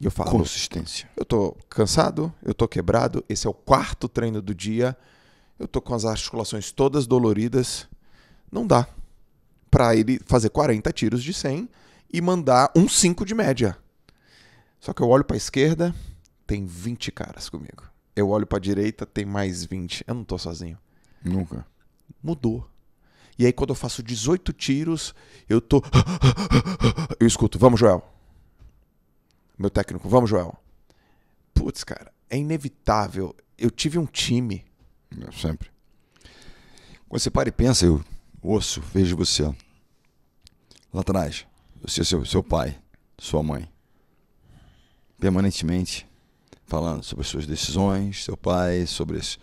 E eu falo, consistência. Eu tô cansado, eu tô quebrado, esse é o quarto treino do dia. Eu tô com as articulações todas doloridas. Não dá para ele fazer 40 tiros de 100 e mandar um 5 de média. Só que eu olho para a esquerda, tem 20 caras comigo. Eu olho para a direita, tem mais 20. Eu não tô sozinho. Nunca. Mudou. E aí quando eu faço 18 tiros, eu tô eu escuto, vamos Joel. Meu técnico, vamos Joel. Putz, cara, é inevitável. Eu tive um time eu sempre. Quando você para e pensa, eu osso vejo você. Lá atrás, você, seu, seu pai, sua mãe. Permanentemente falando sobre suas decisões, seu pai, sobre as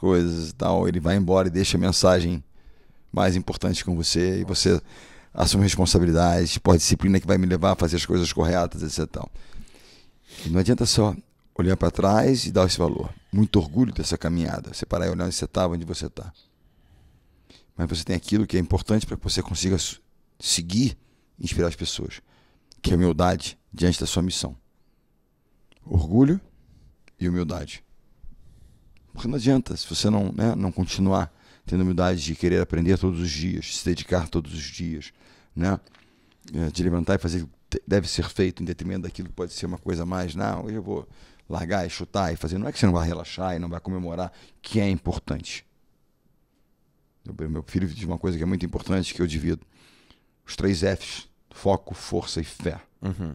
coisas e tal. Ele vai embora e deixa a mensagem mais importante com você e você assume responsabilidade, pode disciplina que vai me levar a fazer as coisas corretas, etc. Tal. E não adianta só olhar para trás e dar esse valor. Muito orgulho dessa caminhada. Você parar e olhar onde você estava, tá, onde você está mas você tem aquilo que é importante para que você consiga seguir e inspirar as pessoas, que é humildade diante da sua missão. Orgulho e humildade. Porque não adianta se você não, né, não continuar tendo humildade de querer aprender todos os dias, se dedicar todos os dias, né? É, de levantar e fazer deve ser feito em detrimento daquilo que pode ser uma coisa mais. Não, hoje eu vou largar e chutar e fazer. Não é que você não vai relaxar e não vai comemorar, que é importante. Meu filho diz uma coisa que é muito importante que eu divido: os três Fs: foco, força e fé. Uhum.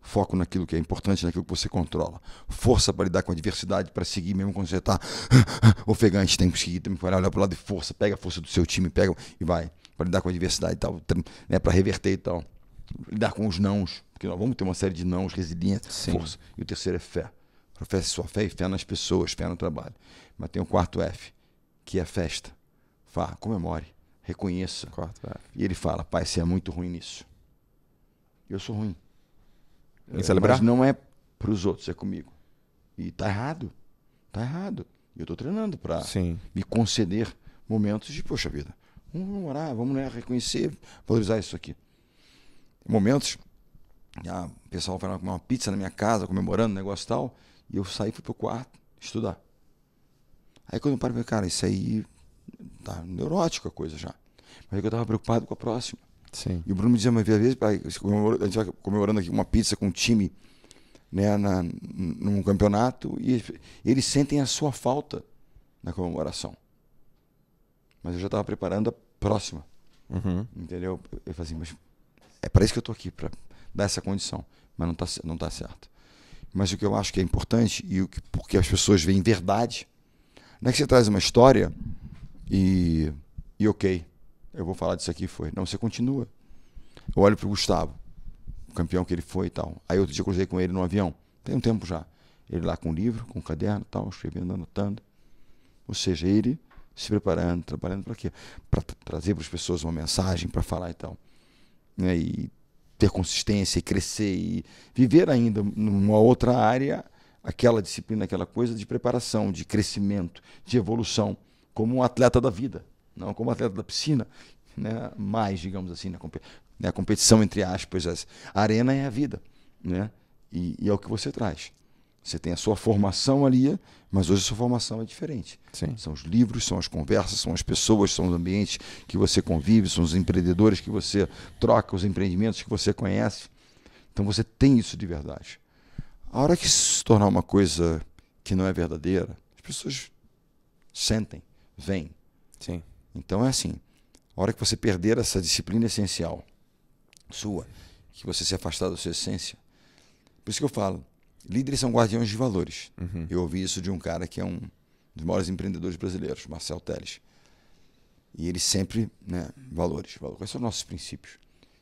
Foco naquilo que é importante, naquilo que você controla. Força para lidar com a adversidade, para seguir mesmo quando você está ofegante, tem que seguir, tem que olhar para o lado de força, pega a força do seu time, pega e vai para lidar com a adversidade e tal, né, para reverter e tal. Lidar com os nãos, porque nós vamos ter uma série de nãos, resiliência, força. E o terceiro é fé. Professe sua fé e fé nas pessoas, fé no trabalho. Mas tem o quarto F, que é festa. Fala, comemore, reconheça. Corta, E ele fala: Pai, você é muito ruim nisso. Eu sou ruim. Em celebrar? Mas não é para os outros, é comigo. E tá errado. Tá errado. Eu tô treinando para me conceder momentos de, poxa vida, vamos comemorar, vamos né, reconhecer, valorizar isso aqui. Momentos, ah, o pessoal vai comer uma pizza na minha casa, comemorando, negócio e tal, e eu saí, fui pro quarto estudar. Aí quando eu paro, cara, isso aí tá neurótico a coisa já. Mas é eu tava preocupado com a próxima. Sim. E o Bruno me dizia, uma vez a gente vai comemorando aqui uma pizza com um time né, na, num campeonato e eles sentem a sua falta na comemoração. Mas eu já tava preparando a próxima. Uhum. Entendeu? Eu falei assim, mas é para isso que eu tô aqui, para dar essa condição. Mas não está não tá certo. Mas o que eu acho que é importante e o que, porque as pessoas veem verdade, não é que você traz uma história e, e ok, eu vou falar disso aqui. Foi. Não, você continua. Eu olho para o Gustavo, o campeão que ele foi e tal. Aí outro dia eu cruzei com ele no avião, tem um tempo já. Ele lá com um livro, com um caderno tal, escrevendo, anotando. Ou seja, ele se preparando, trabalhando para quê? Para trazer para as pessoas uma mensagem, para falar e tal. Né? E ter consistência e crescer e viver ainda numa outra área aquela disciplina, aquela coisa de preparação, de crescimento, de evolução como um atleta da vida, não como atleta da piscina, né? mais, digamos assim, na, comp na né? competição, entre aspas. A arena é a vida, né? E, e, é o que você traz. Você tem a sua formação ali, mas hoje a sua formação é diferente. Sim. São os livros, são as conversas, são as pessoas, são os ambientes que você convive, são os empreendedores que você troca, os empreendimentos que você conhece. Então você tem isso de verdade. A hora que se tornar uma coisa que não é verdadeira, as pessoas sentem vem. Sim. Então é assim: a hora que você perder essa disciplina essencial sua, que você se afastar da sua essência. Por isso que eu falo: líderes são guardiões de valores. Uhum. Eu ouvi isso de um cara que é um dos maiores empreendedores brasileiros, Marcel Teles. E ele sempre, né, valores, valores. Quais são os nossos princípios?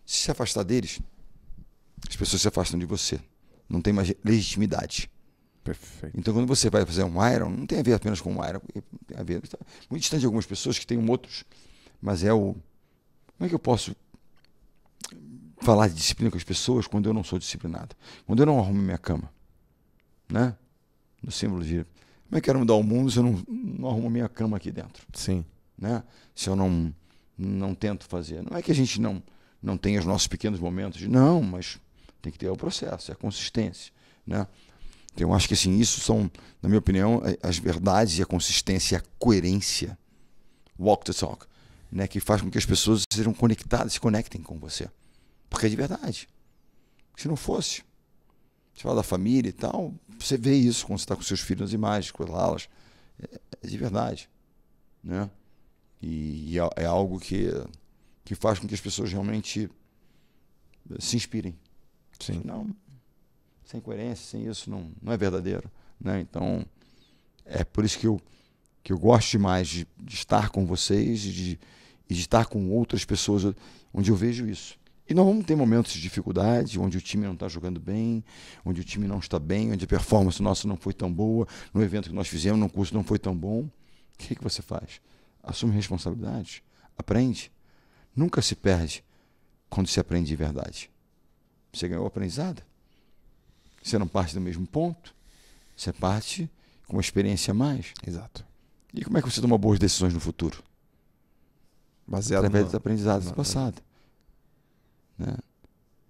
Se se afastar deles, as pessoas se afastam de você. Não tem mais legitimidade. Perfeito. Então, quando você vai fazer um Iron, não tem a ver apenas com um Iron, é, tem a ver. Tá, muito distante de algumas pessoas que têm outros, mas é o. Como é que eu posso falar de disciplina com as pessoas quando eu não sou disciplinado? Quando eu não arrumo minha cama? Né? No símbolo de. Como é que eu quero mudar o mundo se eu não, não arrumo minha cama aqui dentro? Sim. Né? Se eu não, não tento fazer. Não é que a gente não, não tenha os nossos pequenos momentos, não, mas tem que ter o processo, é a consistência. Né? Então, eu acho que assim, isso são, na minha opinião, as verdades e a consistência, a coerência. Walk the talk. Né, que faz com que as pessoas sejam conectadas, se conectem com você. Porque é de verdade. Se não fosse, você fala da família e tal, você vê isso quando você está com seus filhos nas imagens, com elas. É, é de verdade. Né? E, é, é, algo que, que faz com que as pessoas realmente se inspirem. Sim. não sem coerência, sem isso, não, não é verdadeiro. Né? Então, é por isso que eu, que eu gosto demais de, de estar com vocês e de, de, estar com outras pessoas onde eu vejo isso. E nós vamos ter momentos de dificuldade, onde o time não está jogando bem, onde o time não está bem, onde a performance nossa não foi tão boa, no evento que nós fizemos, no curso não foi tão bom. O que, é que você faz? Assume responsabilidade, aprende. Nunca se perde quando se aprende de verdade. Você ganhou aprendizado? Você não parte do mesmo ponto, você parte com uma experiência a mais. Exato. E como é que você toma boas decisões no futuro? Baseado Através no... dos aprendizados no... do passado. Né?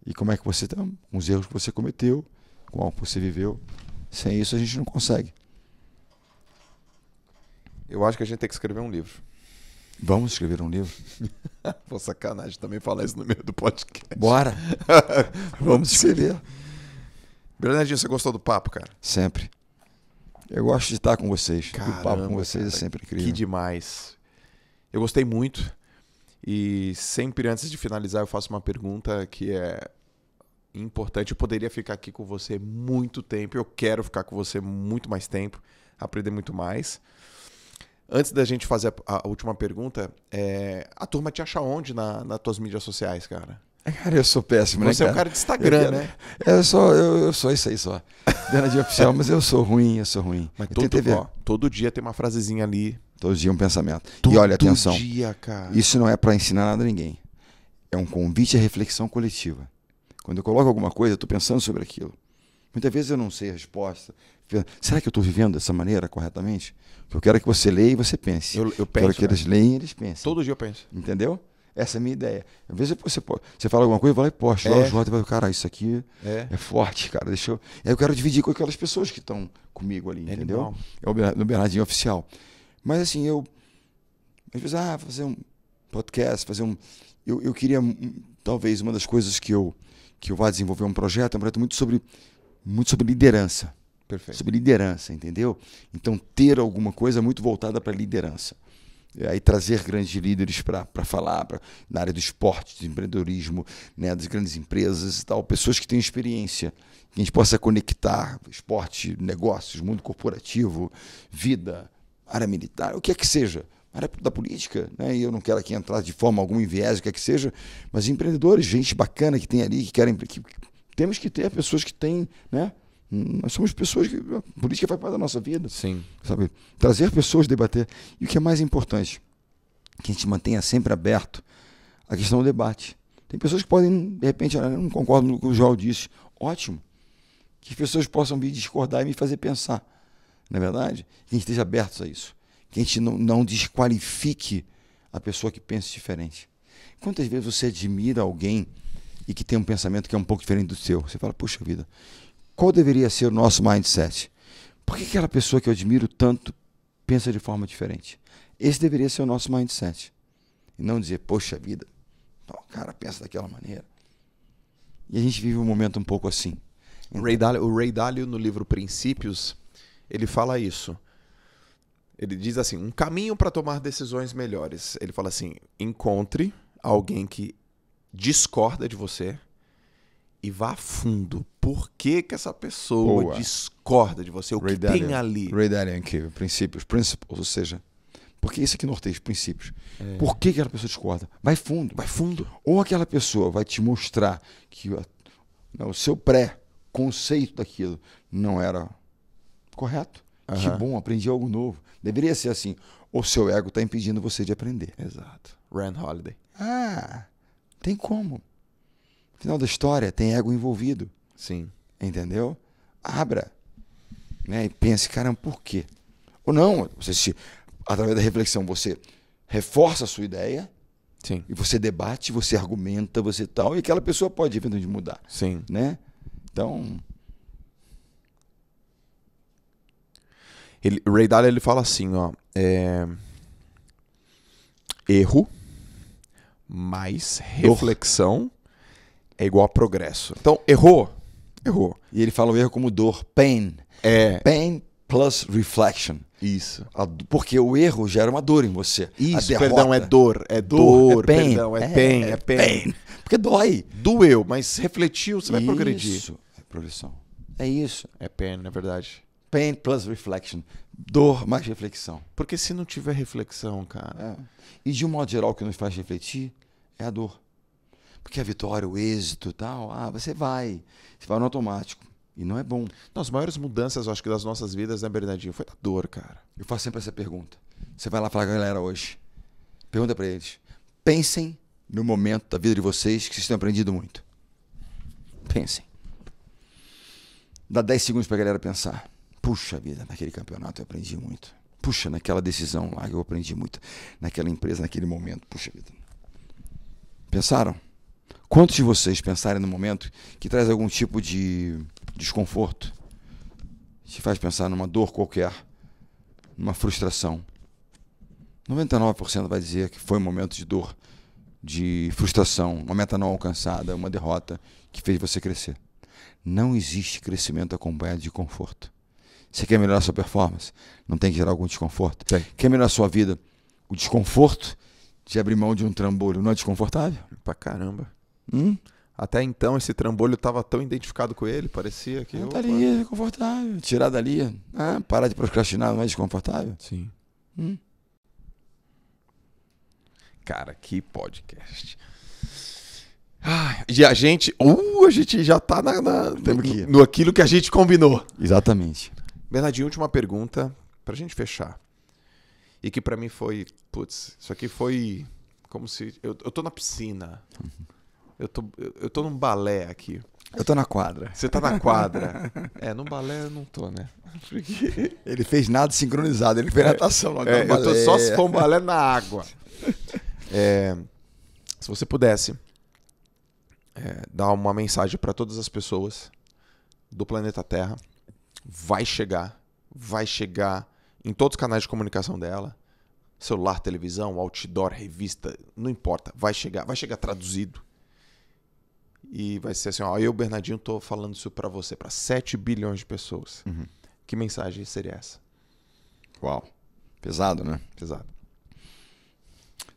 E como é que você está com os erros que você cometeu, com algo que você viveu. Sem isso a gente não consegue. Eu acho que a gente tem que escrever um livro. Vamos escrever um livro? Pô, sacanagem também falar isso no meio do podcast. Bora! Vamos escrever. Bernardinho, você gostou do papo, cara? Sempre. Eu gosto de estar com vocês. Caramba, o papo com vocês é cara, é sempre incrível. Que demais. Eu gostei muito. E sempre antes de finalizar, eu faço uma pergunta que é importante. Eu poderia ficar aqui com você muito tempo. Eu quero ficar com você muito mais tempo, aprender muito mais. Antes da gente fazer a, última pergunta, é... a turma te acha onde na, nas tuas mídias sociais, cara? É, cara, eu sou péssimo, Você né? Você é um cara de Instagram, eu, né? É, eu sou, eu, eu, sou isso aí só. Dando de oficial, mas eu sou ruim, eu sou ruim. Mas todo, Ó, todo dia tem uma frasezinha ali. Todo dia um pensamento. Todo e olha, atenção. dia, cara. Isso não é para ensinar nada a ninguém. É um convite à reflexão coletiva. Quando eu coloco alguma coisa, eu tô pensando sobre aquilo. Muitas vezes eu não sei a resposta. Será que eu estou vivendo dessa maneira corretamente? Eu quero que você leia e você pense. Eu, eu penso, quero que né? eles leiam e eles pensem. Todo dia eu penso. Entendeu? Essa é a minha ideia. Às vezes você, você fala alguma coisa, vai lá e posta. É. Lá, o é. Jota vai, cara, isso aqui é. é, forte, cara. Deixa eu... eu quero dividir com aquelas pessoas que estão comigo ali, entendeu? É o no Bernardinho Oficial. Mas assim, eu. Às vezes, ah, fazer um podcast, fazer um. Eu, eu queria, talvez, uma das coisas que eu, que eu vá desenvolver um projeto, é um projeto muito sobre, muito sobre liderança. Perfeito. Sobre liderança, entendeu? Então, ter alguma coisa muito voltada para liderança. É, aí trazer grandes líderes para falar pra, na área do esporte, do empreendedorismo, né, das grandes empresas e tal, pessoas que têm experiência, que a gente possa conectar esporte, negócios, mundo corporativo, vida, área militar, o que é que seja, área da política, né, e eu não quero aqui entrar de forma alguma em viés, o que é que seja, mas empreendedores, gente bacana que tem ali, que querem. Que, temos que ter pessoas que têm né, nós somos pessoas que. A política faz parte da nossa vida. Sim. Sabe? Trazer pessoas, debater. E o que é mais importante, que a gente mantenha sempre aberto a questão do debate. Tem pessoas que podem, de repente, não concordo com o que o João disse. Ótimo. Que as pessoas possam vir discordar e me fazer pensar. Na é verdade, que a gente esteja abertos a isso. Que a gente não, não desqualifique a pessoa que pensa diferente. Quantas vezes você admira alguém e que tem um pensamento que é um pouco diferente do seu? Você fala, puxa vida, qual deveria ser o nosso mindset? Por que aquela pessoa que eu admiro tanto pensa de forma diferente? Esse deveria ser o nosso mindset. E não dizer, poxa vida, o cara pensa daquela maneira. E a gente vive um momento um pouco assim. Então... Ray Dalio, o Ray Dalio, no livro Princípios, ele fala isso. Ele diz assim: um caminho para tomar decisões melhores. Ele fala assim: encontre alguém que discorda de você e vá a fundo por que, que essa pessoa Boa. discorda de você, o Ray que tem ali. Ray Dalio aqui, é princípios, principles, ou seja, porque isso aqui norteia os princípios. É. Por que, que aquela pessoa discorda? Vai fundo. Vai fundo. Ou aquela pessoa vai te mostrar que o seu pré-conceito daquilo não era correto. Que bom, aprendi algo novo. Deveria ser assim. Ou seu ego está impedindo você de aprender. Exato. Rand Holiday. Ah, tem como. Final da história, tem ego envolvido. Sim. Entendeu? Abra. Né? E pense, caramba, por quê? Ou não, você se, através da reflexão, você reforça a sua ideia. Sim. E você debate, você argumenta, você tal, e aquela pessoa pode eventualmente mudar. Sim. Né? Então. Ele, Ray Dalio ele fala assim, ó. É... Erro mais reflexão é igual a progresso. Então, errou, Errou. E ele fala o erro como dor, pain. É. Pain plus reflection. Isso. A, porque o erro gera uma dor em você. Isso, perdão, é dor. É dor, dor é pain, perdão, é, é pain, é, é pain. pain. Porque dói. Doeu, mas refletiu, você vai isso. progredir. Isso, é progressão. É isso. É pain, na verdade. Pain plus reflection. Dor mais reflexão. Porque se não tiver reflexão, cara. É. E de um modo geral, o que nos faz refletir é a dor. Porque a vitória, o êxito tal, ah, você vai. Você vai no automático. E não é bom. Não, as maiores mudanças, eu acho que, das nossas vidas, né, Bernardinho? Foi a dor, cara. Eu faço sempre essa pergunta. Você vai lá falar com a galera hoje. Pergunta para eles. Pensem no momento da vida de vocês que vocês têm aprendido muito. Pensem. Dá 10 segundos pra galera pensar. Puxa vida, naquele campeonato eu aprendi muito. Puxa, naquela decisão lá eu aprendi muito. Naquela empresa, naquele momento. Puxa vida. Pensaram? Quantos de vocês pensarem no momento que traz algum tipo de desconforto? Te faz pensar numa dor qualquer, numa frustração. 99% vai dizer que foi um momento de dor, de frustração, uma meta não alcançada, uma derrota que fez você crescer. Não existe crescimento acompanhado de conforto. Você quer melhorar sua performance? Não tem que gerar algum desconforto. Sim. Quer melhorar sua vida? O desconforto de abrir mão de um trambolho não é desconfortável? Pra caramba. Hum? Até então esse trambolho estava tão identificado com ele, parecia que. Tá ali, é confortável. Tirar dali. É. É. Ah, parar de procrastinar mais é desconfortável? Sim. Hum? Cara, que podcast. Ah, e a gente. Uh, a gente já está na, na no, que no aquilo que a gente combinou. Exatamente. Bernardinho, última pergunta para a gente fechar. E que para mim foi. Putz, isso aqui foi como se. Eu, eu tô na piscina. Uhum eu tô, eu tô num balé aqui. Eu tô na quadra. Você tá na quadra. é, no balé eu não tô, né? Porque... Ele fez nada sincronizado, ele fez é, natação. Não é, eu tô só se for um balé na água. É, se você pudesse é, dar uma mensagem para todas as pessoas do planeta Terra, vai chegar, vai chegar em todos os canais de comunicação dela, celular, televisão, outdoor, revista, não importa, vai chegar, vai chegar traduzido e vai ser assim, ó, eu, Bernardinho, tô falando isso para você, para 7 bilhões de pessoas. Uhum. Que mensagem seria essa? Uau. Pesado, né? Pesado.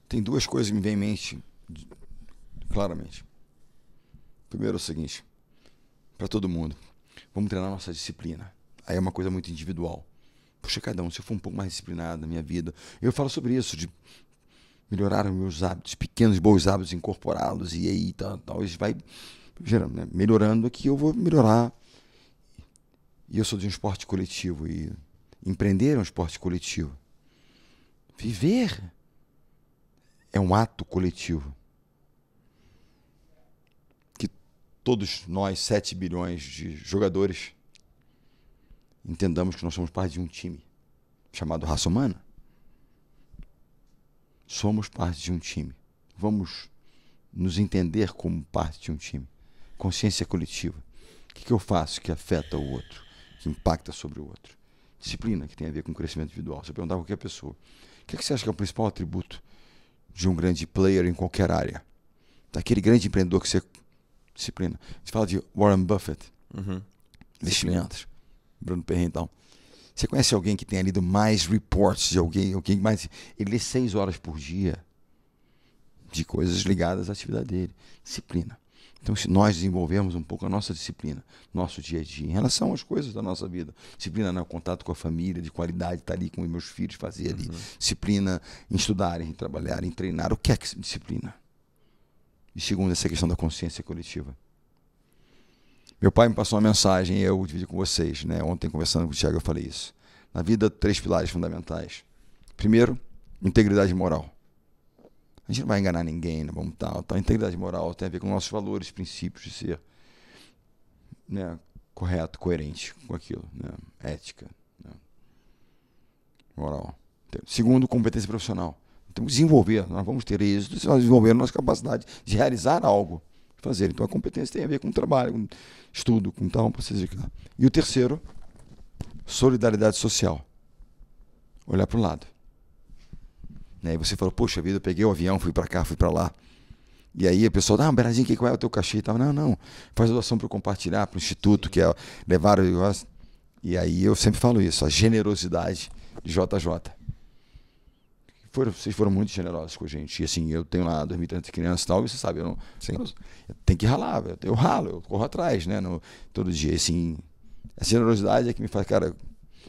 Tem duas coisas que me vêm em mente, claramente. Primeiro é o seguinte, para todo mundo, vamos treinar nossa disciplina. Aí é uma coisa muito individual. Puxa, cada um, se eu for um pouco mais disciplinado na minha vida. Eu falo sobre isso, de melhorar os meus hábitos, pequenos bons hábitos incorporados, e aí tal, tal, isso vai gerando, né? melhorando aqui, eu vou melhorar. E eu sou de um esporte coletivo, e empreender é um esporte coletivo. Viver é um ato coletivo. Que todos nós, 7 bilhões de jogadores, entendamos que nós somos parte de um time chamado raça humana somos parte de um time. Vamos nos entender como parte de um time. Consciência coletiva. O que, que eu faço que afeta o outro, que impacta sobre o outro? Disciplina, que tem a ver com crescimento individual. Se eu perguntar a qualquer pessoa, o que, que você acha que é o principal atributo de um grande player em qualquer área? Daquele grande empreendedor que você disciplina. A gente fala de Warren Buffett, uhum. investimentos, Bruno Perrin, então. Você conhece alguém que tenha lido mais reports de alguém, alguém mais. Ele lê seis horas por dia de coisas ligadas à atividade dele. Disciplina. Então, se nós desenvolvermos um pouco a nossa disciplina, nosso dia a dia, em relação às coisas da nossa vida, disciplina no né? contato com a família, de qualidade, estar tá ali com os meus filhos, fazer ali, uhum. disciplina em estudar, em trabalhar, em treinar, o que é que disciplina? E segundo, essa questão da consciência coletiva. Meu pai me passou uma mensagem e eu dividi com vocês. Né? Ontem, conversando com o Tiago, eu falei isso. Na vida, três pilares fundamentais. Primeiro, integridade moral. A gente não vai enganar ninguém, não né? vamos tal, tal. Integridade moral tem a ver com nossos valores, princípios de ser né, correto, coerente com aquilo. Né? Ética, né? moral. Segundo, competência profissional. Temos que desenvolver, nós vamos ter êxito se nós desenvolvermos nossa capacidade de realizar algo fazer. Então a competência tem a ver com trabalho, com estudo, com tal, para vocês ficar. E o terceiro, solidariedade social. Olhar para o lado. Né, e aí você falou, poxa vida, eu peguei o avião, fui para cá, fui para lá. E aí a pessoa, ah, Brasil, que qual é o teu cachê e tal? Não, não, faz doação para compartilhar, para o instituto, que é levar o negócio. E aí eu sempre falo isso, a generosidade de JJ for vocês foram muito generosos com a gente. E assim, eu tenho lá 2.300 crianças e tal, e você sabe, eu não. Sim. tenho que ralar, eu, eu ralo, eu corro atrás, né? No, todo dia. assim, a generosidade é que me faz, cara,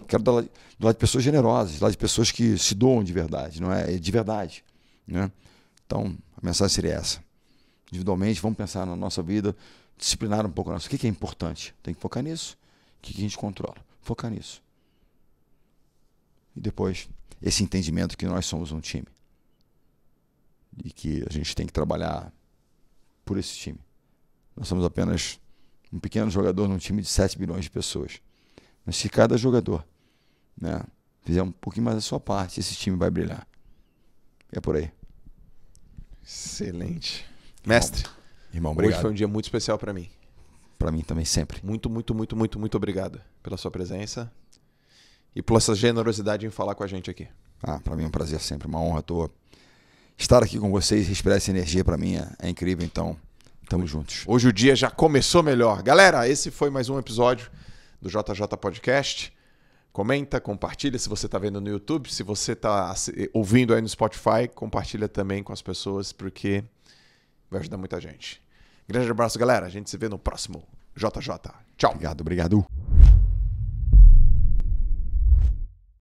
quero dar do lado de pessoas generosas, do lado de pessoas que se doam de verdade, não é? é? De verdade, né? Então, a mensagem seria essa. Individualmente, vamos pensar na nossa vida, disciplinar um pouco nosso. O que é importante? Tem que focar nisso. O que a gente controla? Focar nisso. E depois esse entendimento que nós somos um time e que a gente tem que trabalhar por esse time. Nós somos apenas um pequeno jogador num time de 7 bilhões de pessoas. Mas se cada jogador né, fizer um pouquinho mais da sua parte, esse time vai brilhar. É por aí. Excelente. Mestre, irmão, irmão obrigado. Hoje foi um dia muito especial para mim. Para mim também sempre. Muito, muito, muito, muito, muito obrigado pela sua presença, e por essa generosidade em falar com a gente aqui. Ah, para mim é um prazer sempre, uma honra tua. Estar aqui com vocês, respirar essa energia para mim é, é incrível, então estamos juntos. Hoje o dia já começou melhor. Galera, esse foi mais um episódio do JJ Podcast. Comenta, compartilha se você está vendo no YouTube, se você está ouvindo aí no Spotify, compartilha também com as pessoas porque vai ajudar muita gente. Grande abraço, galera. A gente se vê no próximo JJ. Tchau. Obrigado, obrigado.